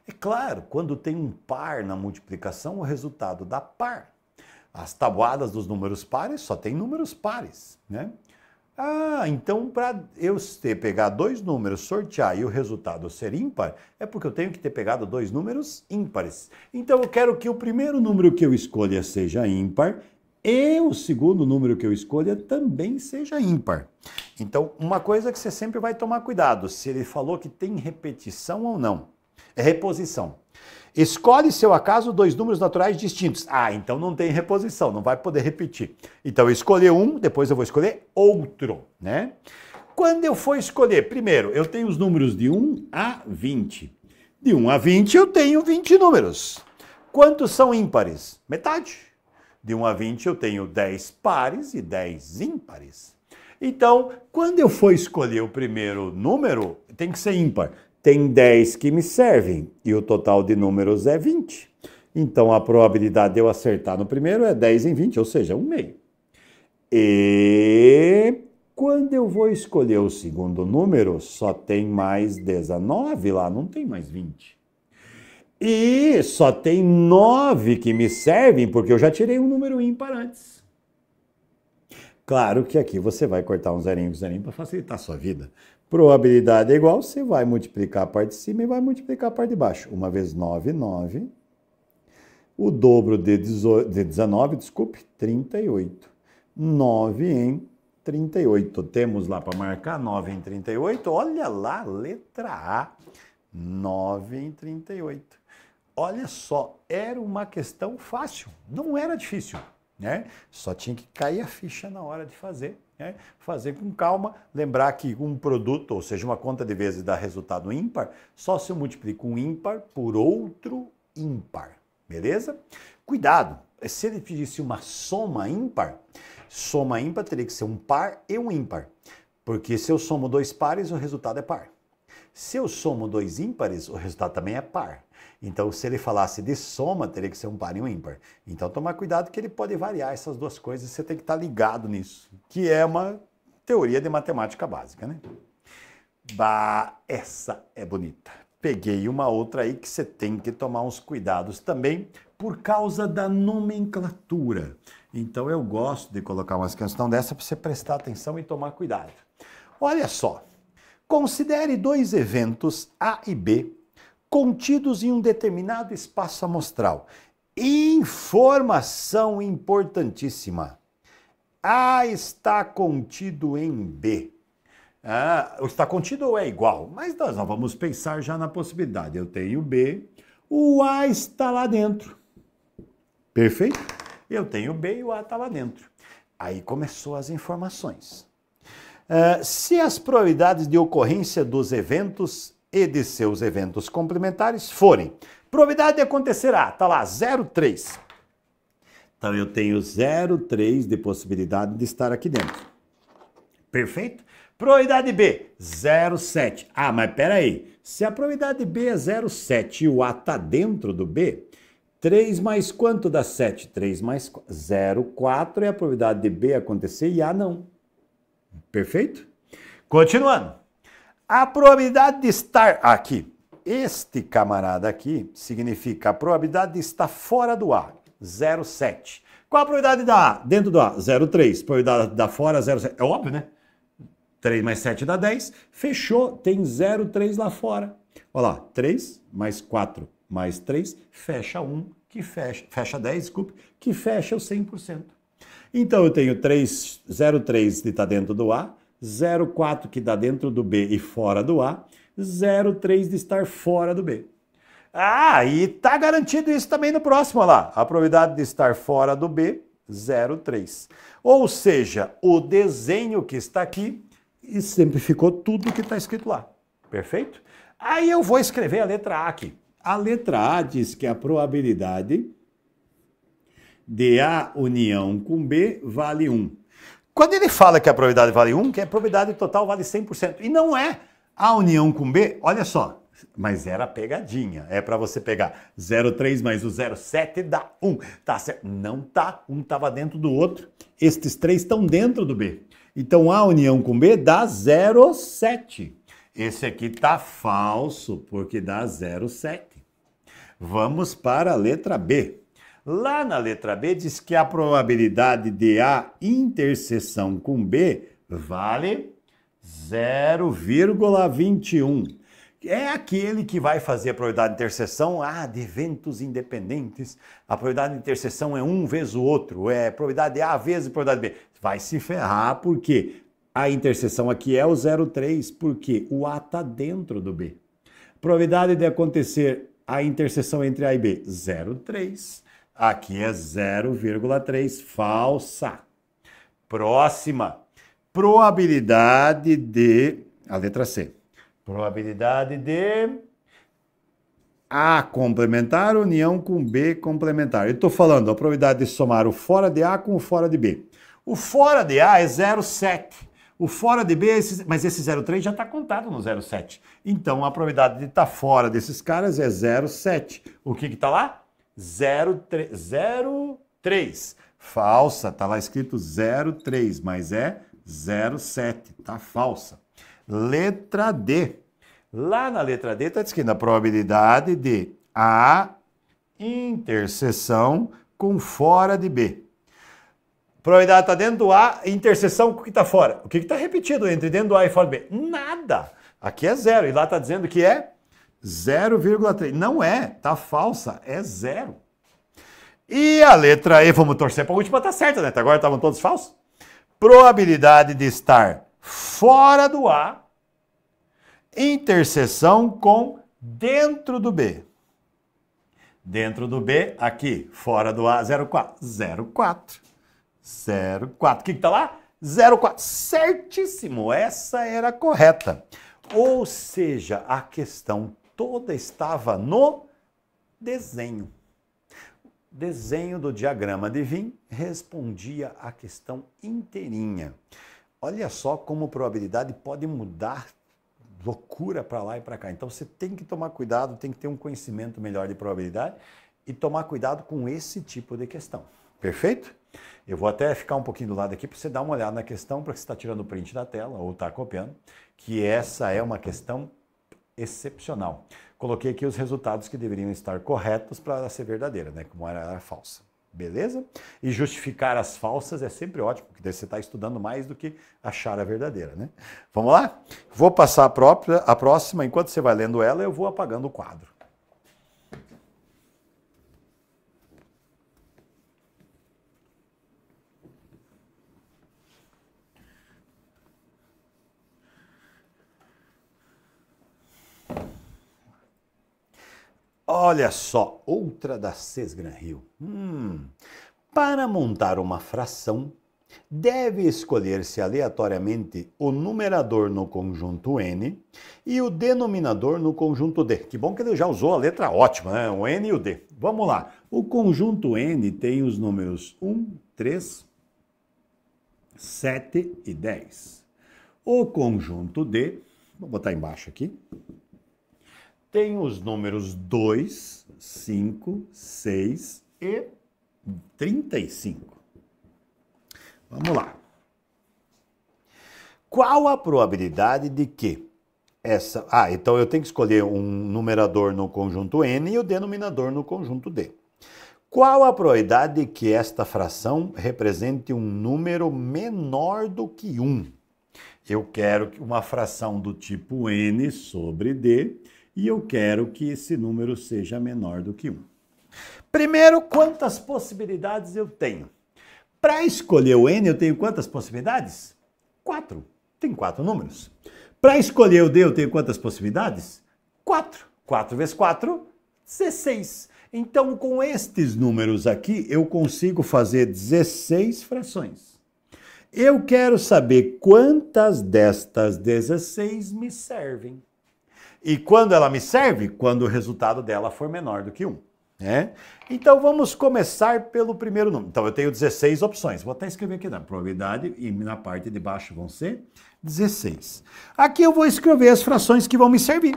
É claro, quando tem um par na multiplicação, o resultado dá par. As tabuadas dos números pares só tem números pares, né? Ah, então para eu ter pegar dois números, sortear e o resultado ser ímpar, é porque eu tenho que ter pegado dois números ímpares. Então eu quero que o primeiro número que eu escolha seja ímpar e o segundo número que eu escolha também seja ímpar. Então, uma coisa é que você sempre vai tomar cuidado, se ele falou que tem repetição ou não, é reposição. Escolhe, seu acaso, dois números naturais distintos. Ah, então não tem reposição, não vai poder repetir. Então, eu escolher um, depois eu vou escolher outro, né? Quando eu for escolher, primeiro, eu tenho os números de 1 a 20. De 1 a 20, eu tenho 20 números. Quantos são ímpares? Metade. De 1 a 20 eu tenho 10 pares e 10 ímpares. Então, quando eu for escolher o primeiro número, tem que ser ímpar. Tem 10 que me servem e o total de números é 20. Então, a probabilidade de eu acertar no primeiro é 10 em 20, ou seja, um meio. E quando eu vou escolher o segundo número, só tem mais 19 lá, não tem mais 20. E só tem nove que me servem, porque eu já tirei um número ímpar antes. Claro que aqui você vai cortar um zerinho, um zerinho para facilitar a sua vida. Probabilidade é igual, você vai multiplicar a parte de cima e vai multiplicar a parte de baixo. Uma vez 9, 9. O dobro de, 19, desculpe, 38. 9 em 38. Temos lá para marcar 9 em 38. Olha lá, letra A. 9 em 38. Olha só, era uma questão fácil, não era difícil, né? Só tinha que cair a ficha na hora de fazer, né? Fazer com calma, lembrar que um produto, ou seja, uma conta de vezes dá resultado ímpar, só se eu multiplico um ímpar por outro ímpar, beleza? Cuidado, se ele pedisse uma soma ímpar, soma ímpar teria que ser um par e um ímpar, porque se eu somo dois pares, o resultado é par. Se eu somo dois ímpares, o resultado também é par. Então, se ele falasse de soma, teria que ser um par e um ímpar. Então, tomar cuidado que ele pode variar essas duas coisas, você tem que estar ligado nisso, que é uma teoria de matemática básica, né? Bah, essa é bonita. Peguei uma outra aí que você tem que tomar uns cuidados também por causa da nomenclatura. Então eu gosto de colocar umas questões dessa para você prestar atenção e tomar cuidado. Olha só. Considere dois eventos A e B contidos em um determinado espaço amostral. Informação importantíssima. A está contido em B. Ah, está contido ou é igual? Mas nós não vamos pensar já na possibilidade. Eu tenho B, o A está lá dentro. Perfeito? Eu tenho B e o A está lá dentro. Aí começou as informações. Ah, se as probabilidades de ocorrência dos eventos e de seus eventos complementares forem. Probabilidade de acontecer A, tá lá, 0,3. Então eu tenho 0,3 de possibilidade de estar aqui dentro. Perfeito? Probabilidade B, 0,7. Ah, mas peraí, se a probabilidade B é 0,7 e o A está dentro do B, 3 mais quanto dá 7? 3 mais 0,4 é a probabilidade de B acontecer e A não. Perfeito? Continuando. A probabilidade de estar aqui. Este camarada aqui significa a probabilidade de estar fora do A, 0,7. Qual a probabilidade da A? Dentro do A, 0,3. Probabilidade da fora, 0,7. É óbvio, né? 3 mais 7 dá 10. Fechou, tem 0,3 lá fora. Olha lá, 3 mais 4 mais 3, fecha 1, que fecha, fecha 10, desculpe, que fecha o 100%. Então eu tenho 3, 0,3 de estar tá dentro do A, 0,4 que dá dentro do B e fora do A, 0,3 de estar fora do B. Ah, e tá garantido isso também no próximo olha lá. A probabilidade de estar fora do B, 0,3. Ou seja, o desenho que está aqui simplificou tudo que está escrito lá. Perfeito? Aí eu vou escrever a letra A aqui. A letra A diz que a probabilidade de A união com B vale 1. Quando ele fala que a probabilidade vale 1, que a probabilidade total vale 100%. E não é a união com B, olha só, mas era pegadinha. É para você pegar 0,3 mais o 0,7 dá 1. Tá certo? Não tá. Um estava dentro do outro. Estes três estão dentro do B. Então A união com B dá 0,7. Esse aqui tá falso, porque dá 0,7. Vamos para a letra B. Lá na letra B diz que a probabilidade de A interseção com B vale 0,21. É aquele que vai fazer a probabilidade de interseção ah, de eventos independentes. A probabilidade de interseção é um vezes o outro, é probabilidade A vezes probabilidade B. Vai se ferrar porque a interseção aqui é o 0,3, porque o A está dentro do B. Probabilidade de acontecer a interseção entre A e B, 0,3. Aqui é 0,3, falsa. Próxima, probabilidade de. A letra C. Probabilidade de. A complementar, união com B complementar. Eu estou falando a probabilidade de somar o fora de A com o fora de B. O fora de A é 0,7. O fora de B, é esse... mas esse 0,3 já está contado no 0,7. Então a probabilidade de estar tá fora desses caras é 0,7. O que está lá? 03. Falsa, tá lá escrito 03, mas é 07, tá falsa. Letra D. Lá na letra D está escrito a probabilidade de A interseção com fora de B. Probabilidade está dentro do A, interseção com o que está fora. O que está repetido entre dentro do A e fora do B? Nada. Aqui é zero e lá está dizendo que é 0,3. Não é, tá falsa, é zero. E a letra E, vamos torcer para a última, tá certa, né? Até agora estavam todos falsos. Probabilidade de estar fora do A, interseção com dentro do B. Dentro do B, aqui, fora do A, 04. 04. 04. O que, que tá lá? 04. Certíssimo, essa era correta. Ou seja, a questão toda estava no desenho. desenho do diagrama de Venn respondia à questão inteirinha. Olha só como probabilidade pode mudar loucura para lá e para cá. Então você tem que tomar cuidado, tem que ter um conhecimento melhor de probabilidade e tomar cuidado com esse tipo de questão. Perfeito? Eu vou até ficar um pouquinho do lado aqui para você dar uma olhada na questão, para que você está tirando o print da tela ou está copiando, que essa é uma questão excepcional. Coloquei aqui os resultados que deveriam estar corretos para ser verdadeira, né? Como era, era falsa. Beleza? E justificar as falsas é sempre ótimo, porque você está estudando mais do que achar a verdadeira, né? Vamos lá? Vou passar a, própria, a próxima. Enquanto você vai lendo ela, eu vou apagando o quadro. Olha só, outra da Sesgran Rio. Hum. Para montar uma fração, deve escolher-se aleatoriamente o numerador no conjunto n e o denominador no conjunto d. Que bom que ele já usou a letra ótima, né? o n e o d. Vamos lá. O conjunto n tem os números 1, 3, 7 e 10. O conjunto d, vou botar embaixo aqui, tem os números 2, 5, 6 e 35. Vamos lá. Qual a probabilidade de que essa. Ah, então eu tenho que escolher um numerador no conjunto N e o denominador no conjunto D. Qual a probabilidade de que esta fração represente um número menor do que 1? Eu quero uma fração do tipo N sobre D e eu quero que esse número seja menor do que 1. Primeiro, quantas possibilidades eu tenho? Para escolher o n, eu tenho quantas possibilidades? 4. Tem 4 números. Para escolher o d, eu tenho quantas possibilidades? 4. 4 vezes 4, 16. Então, com estes números aqui, eu consigo fazer 16 frações. Eu quero saber quantas destas 16 me servem. E quando ela me serve? Quando o resultado dela for menor do que 1. Né? Então vamos começar pelo primeiro número. Então eu tenho 16 opções. Vou até escrever aqui na probabilidade e na parte de baixo vão ser 16. Aqui eu vou escrever as frações que vão me servir.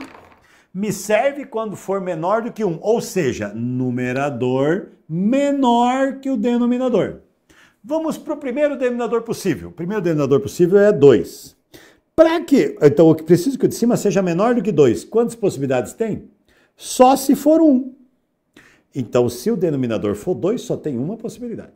Me serve quando for menor do que 1, ou seja, numerador menor que o denominador. Vamos para o primeiro denominador possível. O primeiro denominador possível é 2. Para que então o que preciso que o de cima seja menor do que 2, quantas possibilidades tem? Só se for 1. Um. Então, se o denominador for 2, só tem uma possibilidade.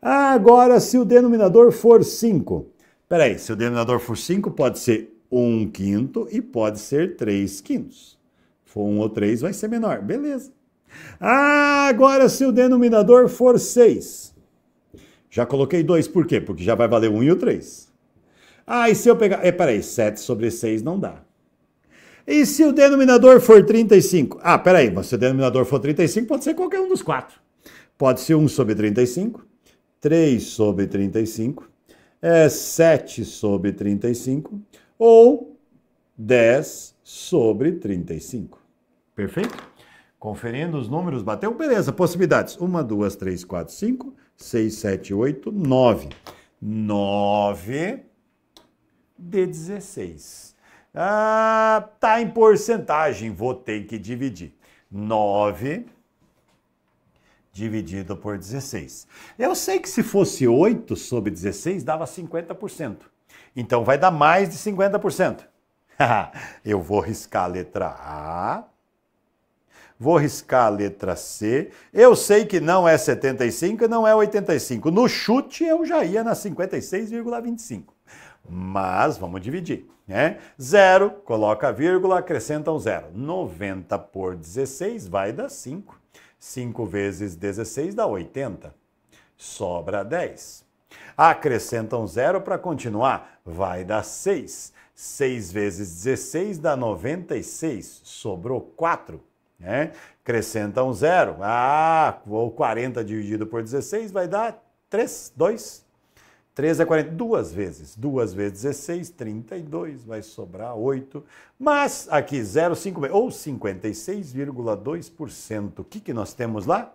agora, se o denominador for 5, peraí, se o denominador for 5, pode ser 1 um quinto e pode ser 3 quintos. for 1 um ou 3, vai ser menor, beleza. agora, se o denominador for 6, já coloquei 2, por quê? Porque já vai valer 1 um e o 3. Ah, e se eu pegar. É, peraí, 7 sobre 6 não dá. E se o denominador for 35? Ah, peraí, mas se o denominador for 35, pode ser qualquer um dos quatro. Pode ser 1 sobre 35, 3 sobre 35, é 7 sobre 35 ou 10 sobre 35. Perfeito? Conferindo os números, bateu? Beleza, possibilidades. 1, 2, 3, 4, 5, 6, 7, 8, 9. 9 de 16. Ah, tá em porcentagem, vou ter que dividir. 9 dividido por 16. Eu sei que se fosse 8 sobre 16, dava 50%. Então vai dar mais de 50%. Eu vou riscar a letra A, vou riscar a letra C. Eu sei que não é 75 e não é 85. No chute eu já ia na 56,25 mas vamos dividir, né? Zero, coloca a vírgula, acrescenta um zero. 90 por 16 vai dar 5. 5 vezes 16 dá 80. Sobra 10. Acrescenta um zero para continuar, vai dar 6. 6 vezes 16 dá 96, sobrou 4. Né? Acrescenta um zero. Ah, ou 40 dividido por 16 vai dar 3, 2. 3 é 40, duas vezes. Duas vezes 16, 32, vai sobrar 8. Mas aqui 0,5 ou 56,2%. O que, que nós temos lá?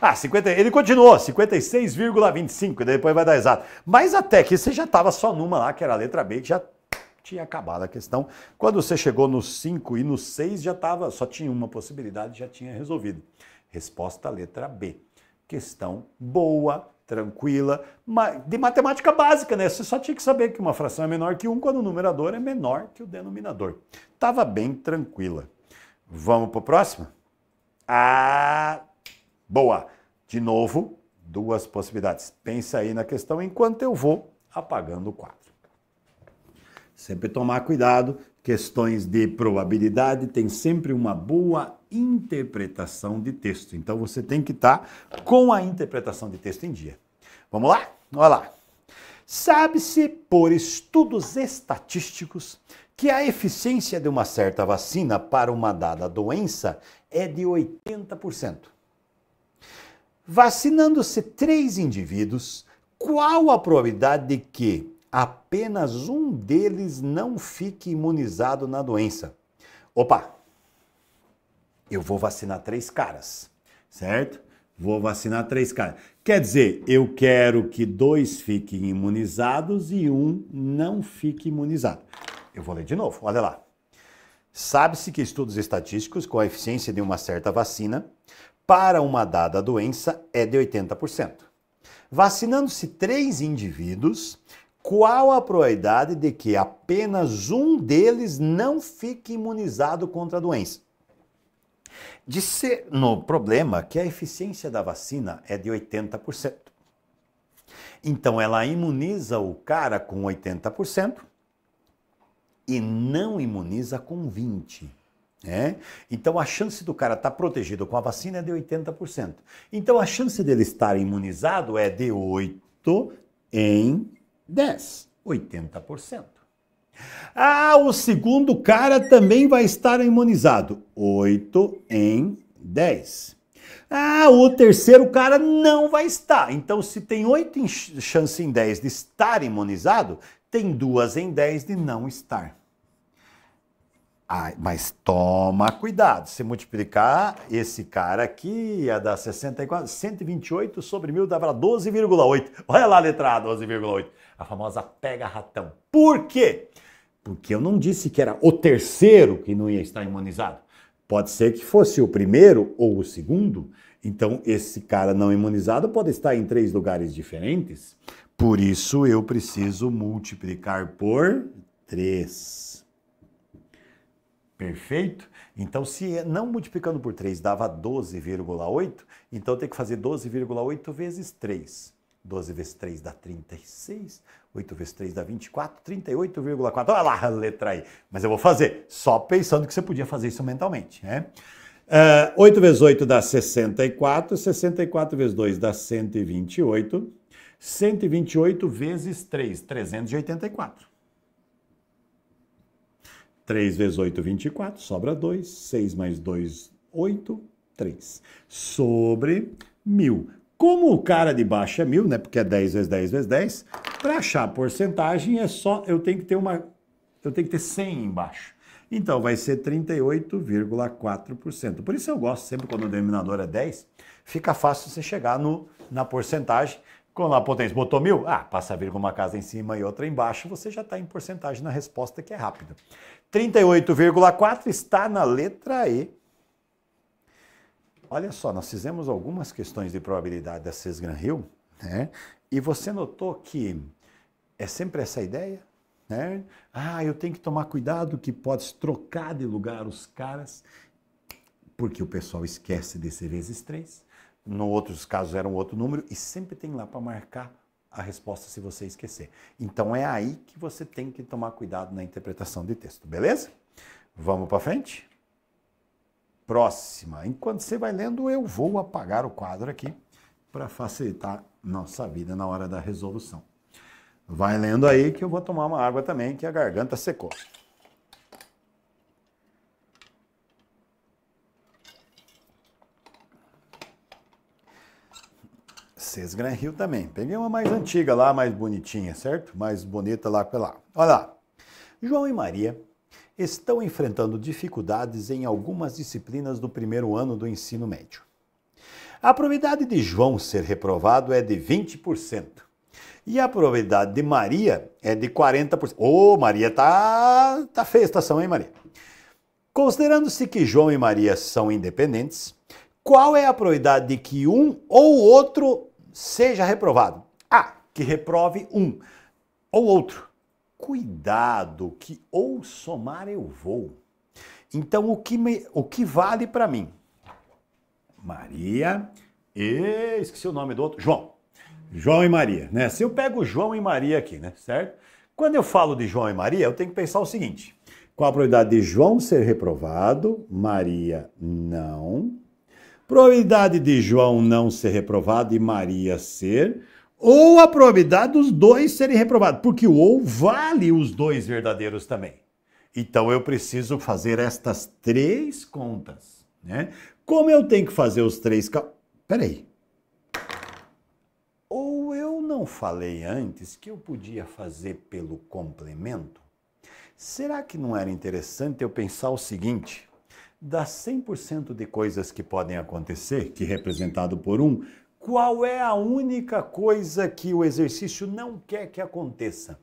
Ah, 50, ele continuou, 56,25, depois vai dar exato. Mas até que você já estava só numa lá, que era a letra B, que já tinha acabado a questão. Quando você chegou no 5 e no 6, já estava, só tinha uma possibilidade, já tinha resolvido. Resposta letra B. Questão boa, tranquila, de matemática básica, né? Você só tinha que saber que uma fração é menor que 1 quando o numerador é menor que o denominador. Tava bem tranquila. Vamos para o próximo? Ah, boa! De novo, duas possibilidades. Pensa aí na questão enquanto eu vou apagando o quadro. Sempre tomar cuidado, questões de probabilidade tem sempre uma boa interpretação de texto. Então você tem que estar tá com a interpretação de texto em dia. Vamos lá? Olha lá. Sabe-se por estudos estatísticos que a eficiência de uma certa vacina para uma dada doença é de 80%. Vacinando-se três indivíduos, qual a probabilidade de que apenas um deles não fique imunizado na doença? Opa, eu vou vacinar três caras, certo? Vou vacinar três caras. Quer dizer, eu quero que dois fiquem imunizados e um não fique imunizado. Eu vou ler de novo, olha lá. Sabe-se que estudos estatísticos com a eficiência de uma certa vacina para uma dada doença é de 80%. Vacinando-se três indivíduos, qual a probabilidade de que apenas um deles não fique imunizado contra a doença? Disse no problema que a eficiência da vacina é de 80%. Então ela imuniza o cara com 80% e não imuniza com 20%. É? Né? Então a chance do cara estar tá protegido com a vacina é de 80%. Então a chance dele estar imunizado é de 8 em 10, 80%. Ah, o segundo cara também vai estar imunizado. 8 em 10. Ah, o terceiro cara não vai estar. Então, se tem 8 em chance em 10 de estar imunizado, tem 2 em 10 de não estar. Ah, mas toma cuidado. Se multiplicar esse cara aqui, ia dar 64, 128 sobre 1.000 dá para 12,8. Olha lá a letra A, 12,8. A famosa pega ratão. Por quê? Porque eu não disse que era o terceiro que não ia estar imunizado. Pode ser que fosse o primeiro ou o segundo. Então, esse cara não imunizado pode estar em três lugares diferentes. Por isso, eu preciso multiplicar por 3. Perfeito? Então, se é, não multiplicando por 3 dava 12,8, então tem que fazer 12,8 vezes 3. 12 vezes 3 dá 36. 8 vezes 3 dá 24, 38,4. Olha lá a letra aí. Mas eu vou fazer, só pensando que você podia fazer isso mentalmente, né? Uh, ah, 8 vezes 8 dá 64, 64 vezes 2 dá 128, 128 vezes 3, 384. 3 vezes 8, 24, sobra 2, 6 mais 2, 8, 3, sobre 1000. Como o cara de baixo é mil, né? Porque é 10 vezes 10 vezes 10, para achar a porcentagem é só eu tenho que ter uma eu tenho que ter 100 embaixo. Então vai ser 38,4%. Por isso eu gosto sempre quando o denominador é 10, fica fácil você chegar no, na porcentagem. quando a potência botou mil, ah, passa a vírgula uma casa em cima e outra embaixo, você já está em porcentagem na resposta que é rápida. 38,4 está na letra E Olha só, nós fizemos algumas questões de probabilidade da Sesgran Hill, né? E você notou que é sempre essa ideia, né? Ah, eu tenho que tomar cuidado que pode trocar de lugar os caras, porque o pessoal esquece desse vezes três. No outros casos era um outro número e sempre tem lá para marcar a resposta se você esquecer. Então é aí que você tem que tomar cuidado na interpretação de texto, beleza? Vamos para frente? próxima. Enquanto você vai lendo, eu vou apagar o quadro aqui para facilitar nossa vida na hora da resolução. Vai lendo aí que eu vou tomar uma água também, que a garganta secou. Sesgran Hill também. Peguei uma mais antiga lá, mais bonitinha, certo? Mais bonita lá pela. Olha lá. João e Maria estão enfrentando dificuldades em algumas disciplinas do primeiro ano do ensino médio. A probabilidade de João ser reprovado é de 20%. E a probabilidade de Maria é de 40%. Ô, oh, Maria tá, tá feia a estação, hein, Maria? Considerando-se que João e Maria são independentes, qual é a probabilidade de que um ou outro seja reprovado? A, que reprove um ou outro cuidado que ou somar eu vou. Então o que, me, o que vale para mim? Maria e esqueci o nome do outro, João. João e Maria, né? Se eu pego João e Maria aqui, né, certo? Quando eu falo de João e Maria, eu tenho que pensar o seguinte: qual a probabilidade de João ser reprovado, Maria não. Probabilidade de João não ser reprovado e Maria ser ou a probabilidade dos dois serem reprovados, porque o ou vale os dois verdadeiros também. Então eu preciso fazer estas três contas, né? Como eu tenho que fazer os três Peraí. Ou eu não falei antes que eu podia fazer pelo complemento? Será que não era interessante eu pensar o seguinte? Das 100% de coisas que podem acontecer, que representado por um, qual é a única coisa que o exercício não quer que aconteça?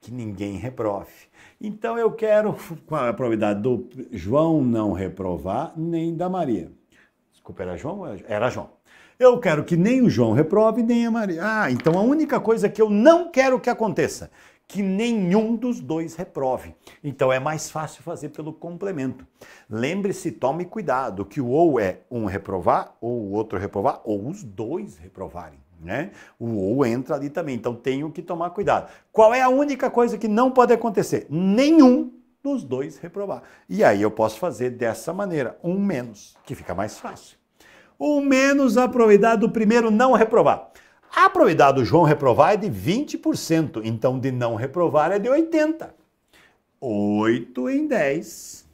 Que ninguém reprove. Então eu quero, com a probabilidade do João não reprovar, nem da Maria. Desculpa, era João? Era João. Eu quero que nem o João reprove, nem a Maria. Ah, então a única coisa que eu não quero que aconteça, que nenhum dos dois reprove. Então é mais fácil fazer pelo complemento. Lembre-se, tome cuidado, que o ou é um reprovar, ou o outro reprovar, ou os dois reprovarem. Né? O ou entra ali também, então tenho que tomar cuidado. Qual é a única coisa que não pode acontecer? Nenhum dos dois reprovar. E aí eu posso fazer dessa maneira, um menos, que fica mais fácil. Um menos a probabilidade do primeiro não reprovar. A probidade do João reprovar é de 20%, então de não reprovar é de 80%. 8 em 10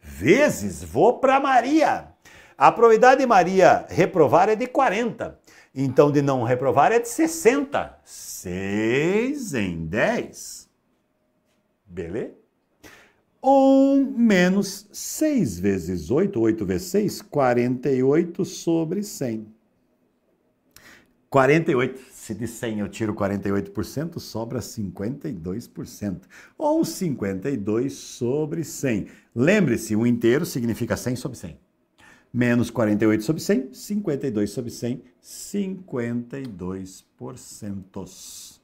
vezes, vou para Maria. A probabilidade de Maria reprovar é de 40, então de não reprovar é de 60. 6 em 10. Beleza? 1 menos 6 vezes 8, 8 vezes 6, 48 sobre 100. 48. Se de 100 eu tiro 48%, sobra 52%. Ou 52 sobre 100. Lembre-se, o um inteiro significa 100 sobre 100. Menos 48 sobre 100, 52 sobre 100, 52%.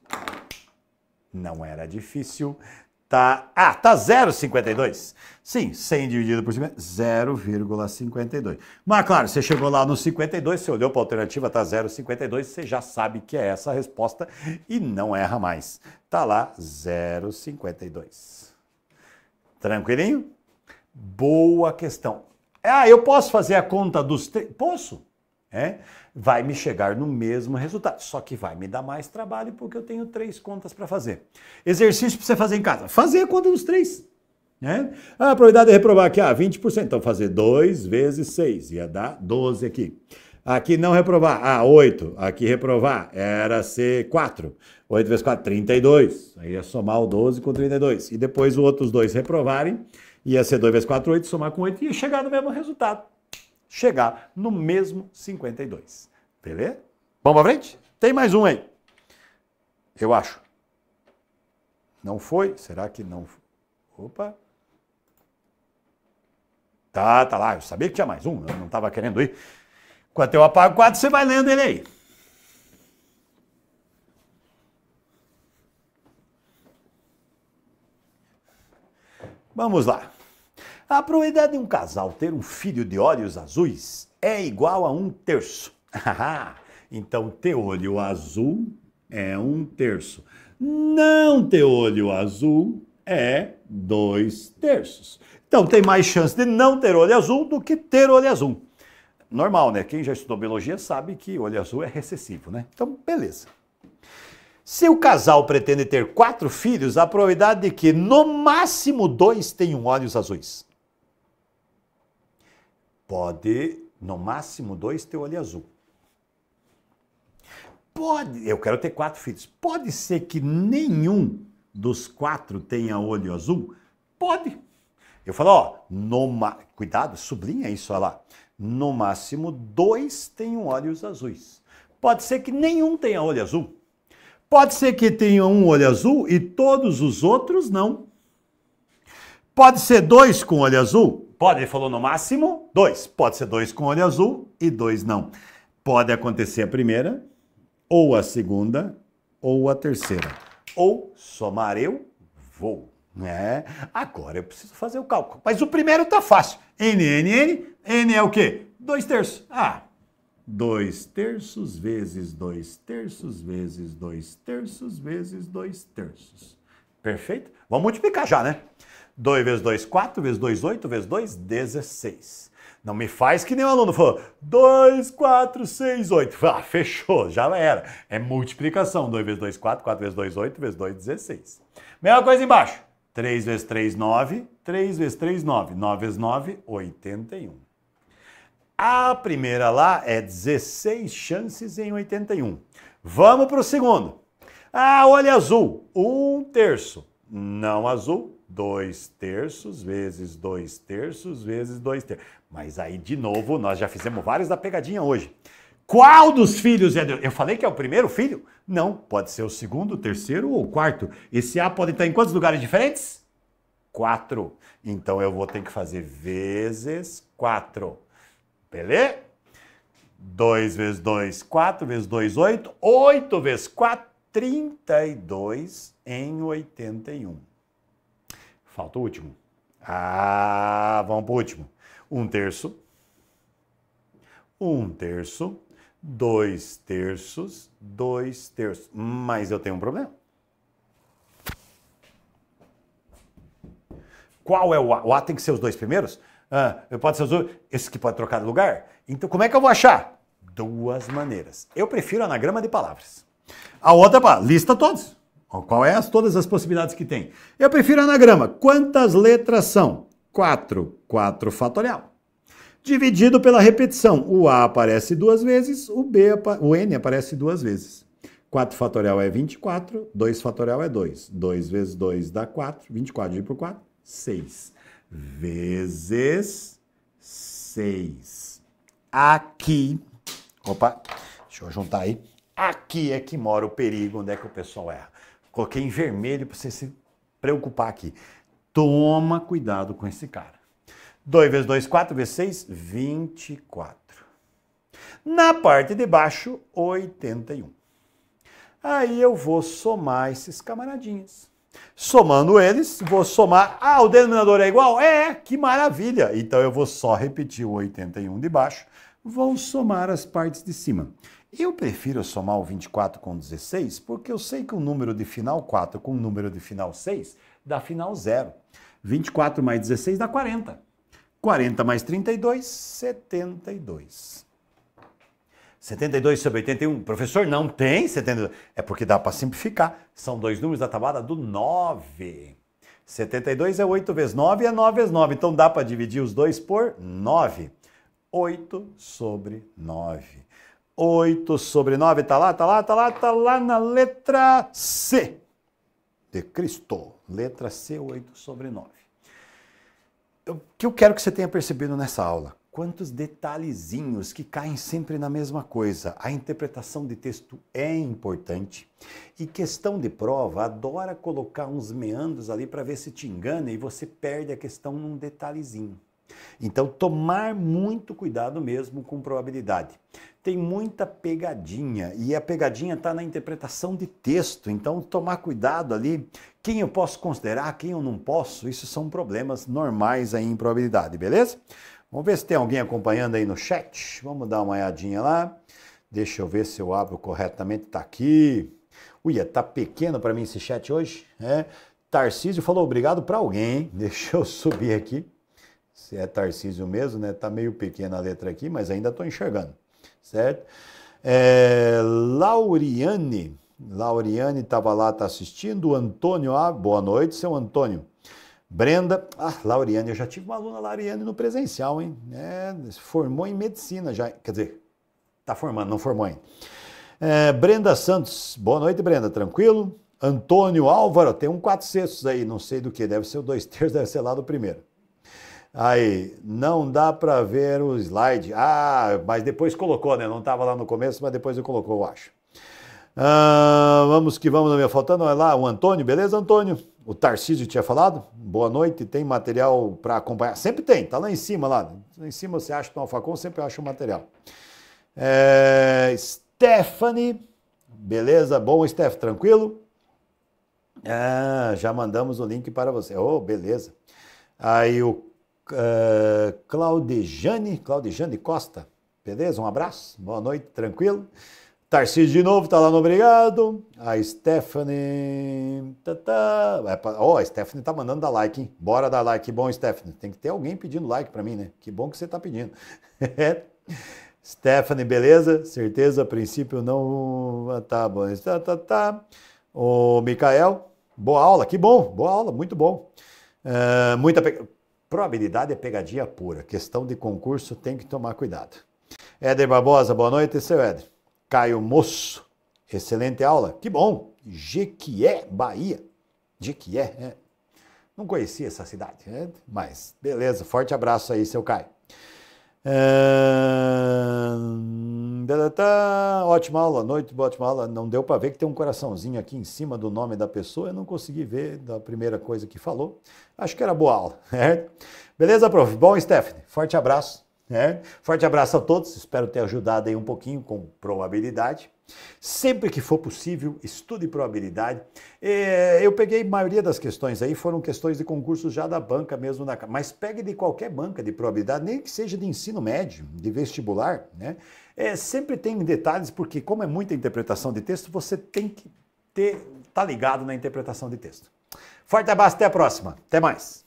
Não era difícil. Tá, ah, tá 0,52. Sim, 100 dividido por 50, 0,52. É Mas claro, você chegou lá no 52, você olhou para a alternativa, tá 0,52, você já sabe que é essa a resposta e não erra mais. Tá lá 0,52. Tranquilinho? Boa questão. Ah, eu posso fazer a conta dos... Posso? É? Vai me chegar no mesmo resultado, só que vai me dar mais trabalho porque eu tenho três contas para fazer. Exercício para você fazer em casa: fazer a conta dos três. Né? a ah, probabilidade de reprovar aqui, ah, 20%. Então, fazer 2 vezes 6, ia dar 12 aqui. Aqui não reprovar, ah, 8. Aqui reprovar, era ser 4. 8 vezes 4, 32. Aí ia somar o 12 com 32. E depois os outros dois reprovarem, ia ser 2 vezes 4, 8, somar com 8, ia chegar no mesmo resultado chegar no mesmo 52. Beleza? Vamos para frente? Tem mais um aí. Eu acho. Não foi? Será que não foi? Opa. Tá, tá lá. Eu sabia que tinha mais um. Eu não estava querendo ir. Enquanto eu apago o quadro, você vai lendo ele aí. Vamos lá. A probabilidade de um casal ter um filho de olhos azuis é igual a um terço. então, ter olho azul é um terço. Não ter olho azul é dois terços. Então, tem mais chance de não ter olho azul do que ter olho azul. Normal, né? Quem já estudou biologia sabe que olho azul é recessivo, né? Então, beleza. Se o casal pretende ter quatro filhos, a probabilidade de que no máximo dois tenham olhos azuis Pode, no máximo, dois ter olho azul. Pode, eu quero ter quatro filhos. Pode ser que nenhum dos quatro tenha olho azul? Pode. Eu falo, ó, no ma... cuidado, sublinha isso, olha lá. No máximo, dois tenham olhos azuis. Pode ser que nenhum tenha olho azul. Pode ser que tenha um olho azul e todos os outros não. Pode ser dois com olho azul? Pode, ele falou no máximo dois. Pode ser dois com olho azul e dois não. Pode acontecer a primeira, ou a segunda, ou a terceira. Ou somar eu vou. né? agora eu preciso fazer o cálculo. Mas o primeiro tá fácil. N, N, N. N é o quê? Dois terços. Ah, dois terços vezes dois terços vezes dois terços vezes dois terços. Perfeito? Vamos multiplicar já, né? 2 vezes 2, 4 vezes 2, 8 vezes 2, 16. Não me faz que nem o aluno falou 2, 4, 6, 8. Ah, fechou, já era. É multiplicação. 2 vezes 2, 4. 4 vezes 2, 8. Vezes 2, 16. Mesma coisa embaixo. 3 vezes 3, 9. 3 vezes 3, 9. 9 vezes 9, 81. A primeira lá é 16 chances em 81. Vamos para o segundo. Ah, olha azul. Um terço. Não azul, 2 terços vezes 2 terços vezes 2 terços. Mas aí, de novo, nós já fizemos vários da pegadinha hoje. Qual dos filhos é de... Eu falei que é o primeiro filho? Não, pode ser o segundo, o terceiro ou o quarto. Esse A pode estar em quantos lugares diferentes? 4. Então eu vou ter que fazer vezes 4. Beleza? 2 vezes 2, 4 vezes 2, 8. 8 vezes 4, 32 em 81. Falta o último. Ah, vamos para o último. Um terço. Um terço. Dois terços. Dois terços. Mas eu tenho um problema. Qual é o A? O A tem que ser os dois primeiros? Ah, pode ser os dois. Esse que pode trocar de lugar? Então, como é que eu vou achar? Duas maneiras. Eu prefiro anagrama de palavras. A outra, é lista todos. Qual é as, todas as possibilidades que tem? Eu prefiro anagrama. Quantas letras são? 4. 4 fatorial. Dividido pela repetição. O A aparece duas vezes, o, B, o N aparece duas vezes. 4 fatorial é 24, 2 fatorial é 2. 2 vezes 2 dá 4, 24 dividido por 4, 6. Vezes 6. Aqui, opa, deixa eu juntar aí. Aqui é que mora o perigo, onde é que o pessoal erra. Coloquei em vermelho para você se preocupar aqui. Toma cuidado com esse cara. 2 vezes 2, 4 vezes 6, 24. Na parte de baixo, 81. Aí eu vou somar esses camaradinhas. Somando eles, vou somar. Ah, o denominador é igual? É, que maravilha! Então eu vou só repetir o 81 de baixo. Vou somar as partes de cima. Eu prefiro somar o 24 com 16 porque eu sei que o número de final 4 com o número de final 6 dá final 0. 24 mais 16 dá 40. 40 mais 32, 72. 72 sobre 81. Professor, não tem 72. É porque dá para simplificar. São dois números da tabela do 9. 72 é 8 vezes 9 é 9 vezes 9. Então dá para dividir os dois por 9. 8 sobre 9. 8 sobre 9, tá lá, tá lá, tá lá, tá lá na letra C de Cristo. Letra C, 8 sobre 9. O que eu quero que você tenha percebido nessa aula? Quantos detalhezinhos que caem sempre na mesma coisa. A interpretação de texto é importante. E questão de prova adora colocar uns meandros ali para ver se te engana e você perde a questão num detalhezinho. Então, tomar muito cuidado mesmo com probabilidade. Tem muita pegadinha e a pegadinha está na interpretação de texto. Então, tomar cuidado ali. Quem eu posso considerar, quem eu não posso, isso são problemas normais aí em probabilidade, beleza? Vamos ver se tem alguém acompanhando aí no chat. Vamos dar uma olhadinha lá. Deixa eu ver se eu abro corretamente. Está aqui. Uia, está pequeno para mim esse chat hoje. É. Tarcísio falou obrigado para alguém. Deixa eu subir aqui se é Tarcísio mesmo, né? Tá meio pequena a letra aqui, mas ainda estou enxergando, certo? É, Lauriane, Lauriane estava lá, tá assistindo. Antônio, ah, boa noite, seu Antônio. Brenda, ah, Lauriane, eu já tive uma aluna Lauriane no presencial, hein? É, formou em medicina já, quer dizer, tá formando, não formou ainda. É, Brenda Santos, boa noite, Brenda, tranquilo? Antônio Álvaro, tem um quatro sextos aí, não sei do que, deve ser o dois terços, deve ser lá do primeiro. Aí, não dá para ver o slide. Ah, mas depois colocou, né? Não estava lá no começo, mas depois eu colocou, eu acho. Ah, vamos que vamos, não me faltando. Olha lá, o Antônio, beleza, Antônio? O Tarcísio tinha falado. Boa noite, tem material para acompanhar? Sempre tem, tá lá em cima, lá. Lá em cima você acha que Tom Facon, sempre acha o material. É, Stephanie, beleza, bom, Steph, tranquilo? Ah, já mandamos o link para você. Oh, beleza. Aí o Claudijane, ah, Claudejane, Claudejane Costa. Beleza? Um abraço, boa noite, tranquilo. Tarcísio de novo, tá lá no obrigado. A Stephanie. Tá, tá. É Ó, a Stephanie tá mandando dar like, hein? Bora dar like. Que bom, Stephanie. Tem que ter alguém pedindo like para mim, né? Que bom que você tá pedindo. Stephanie, beleza? Certeza, a princípio não. Ah, tá bom. Tá, tá, tá. O Mikael, boa aula, que bom, boa aula, muito bom. Ah, muita. Probabilidade é pegadinha pura. Questão de concurso tem que tomar cuidado. Éder Barbosa, boa noite, seu Éder. Caio Moço, excelente aula. Que bom. Jequié, Bahia. Jequié, é. Não conhecia essa cidade, né? mas beleza. Forte abraço aí, seu Caio. É... Ótima aula, noite, ótima aula. Não deu para ver que tem um coraçãozinho aqui em cima do nome da pessoa. Eu não consegui ver da primeira coisa que falou. Acho que era boa aula. É? Beleza, prof? Bom, Stephanie, forte abraço. É? Forte abraço a todos. Espero ter ajudado aí um pouquinho com probabilidade. Sempre que for possível, estude probabilidade. É, eu peguei a maioria das questões aí, foram questões de concurso já da banca mesmo, na, mas pegue de qualquer banca de probabilidade, nem que seja de ensino médio, de vestibular, né? É, sempre tem detalhes, porque como é muita interpretação de texto, você tem que ter, tá ligado na interpretação de texto. Forte abraço, até a próxima. Até mais.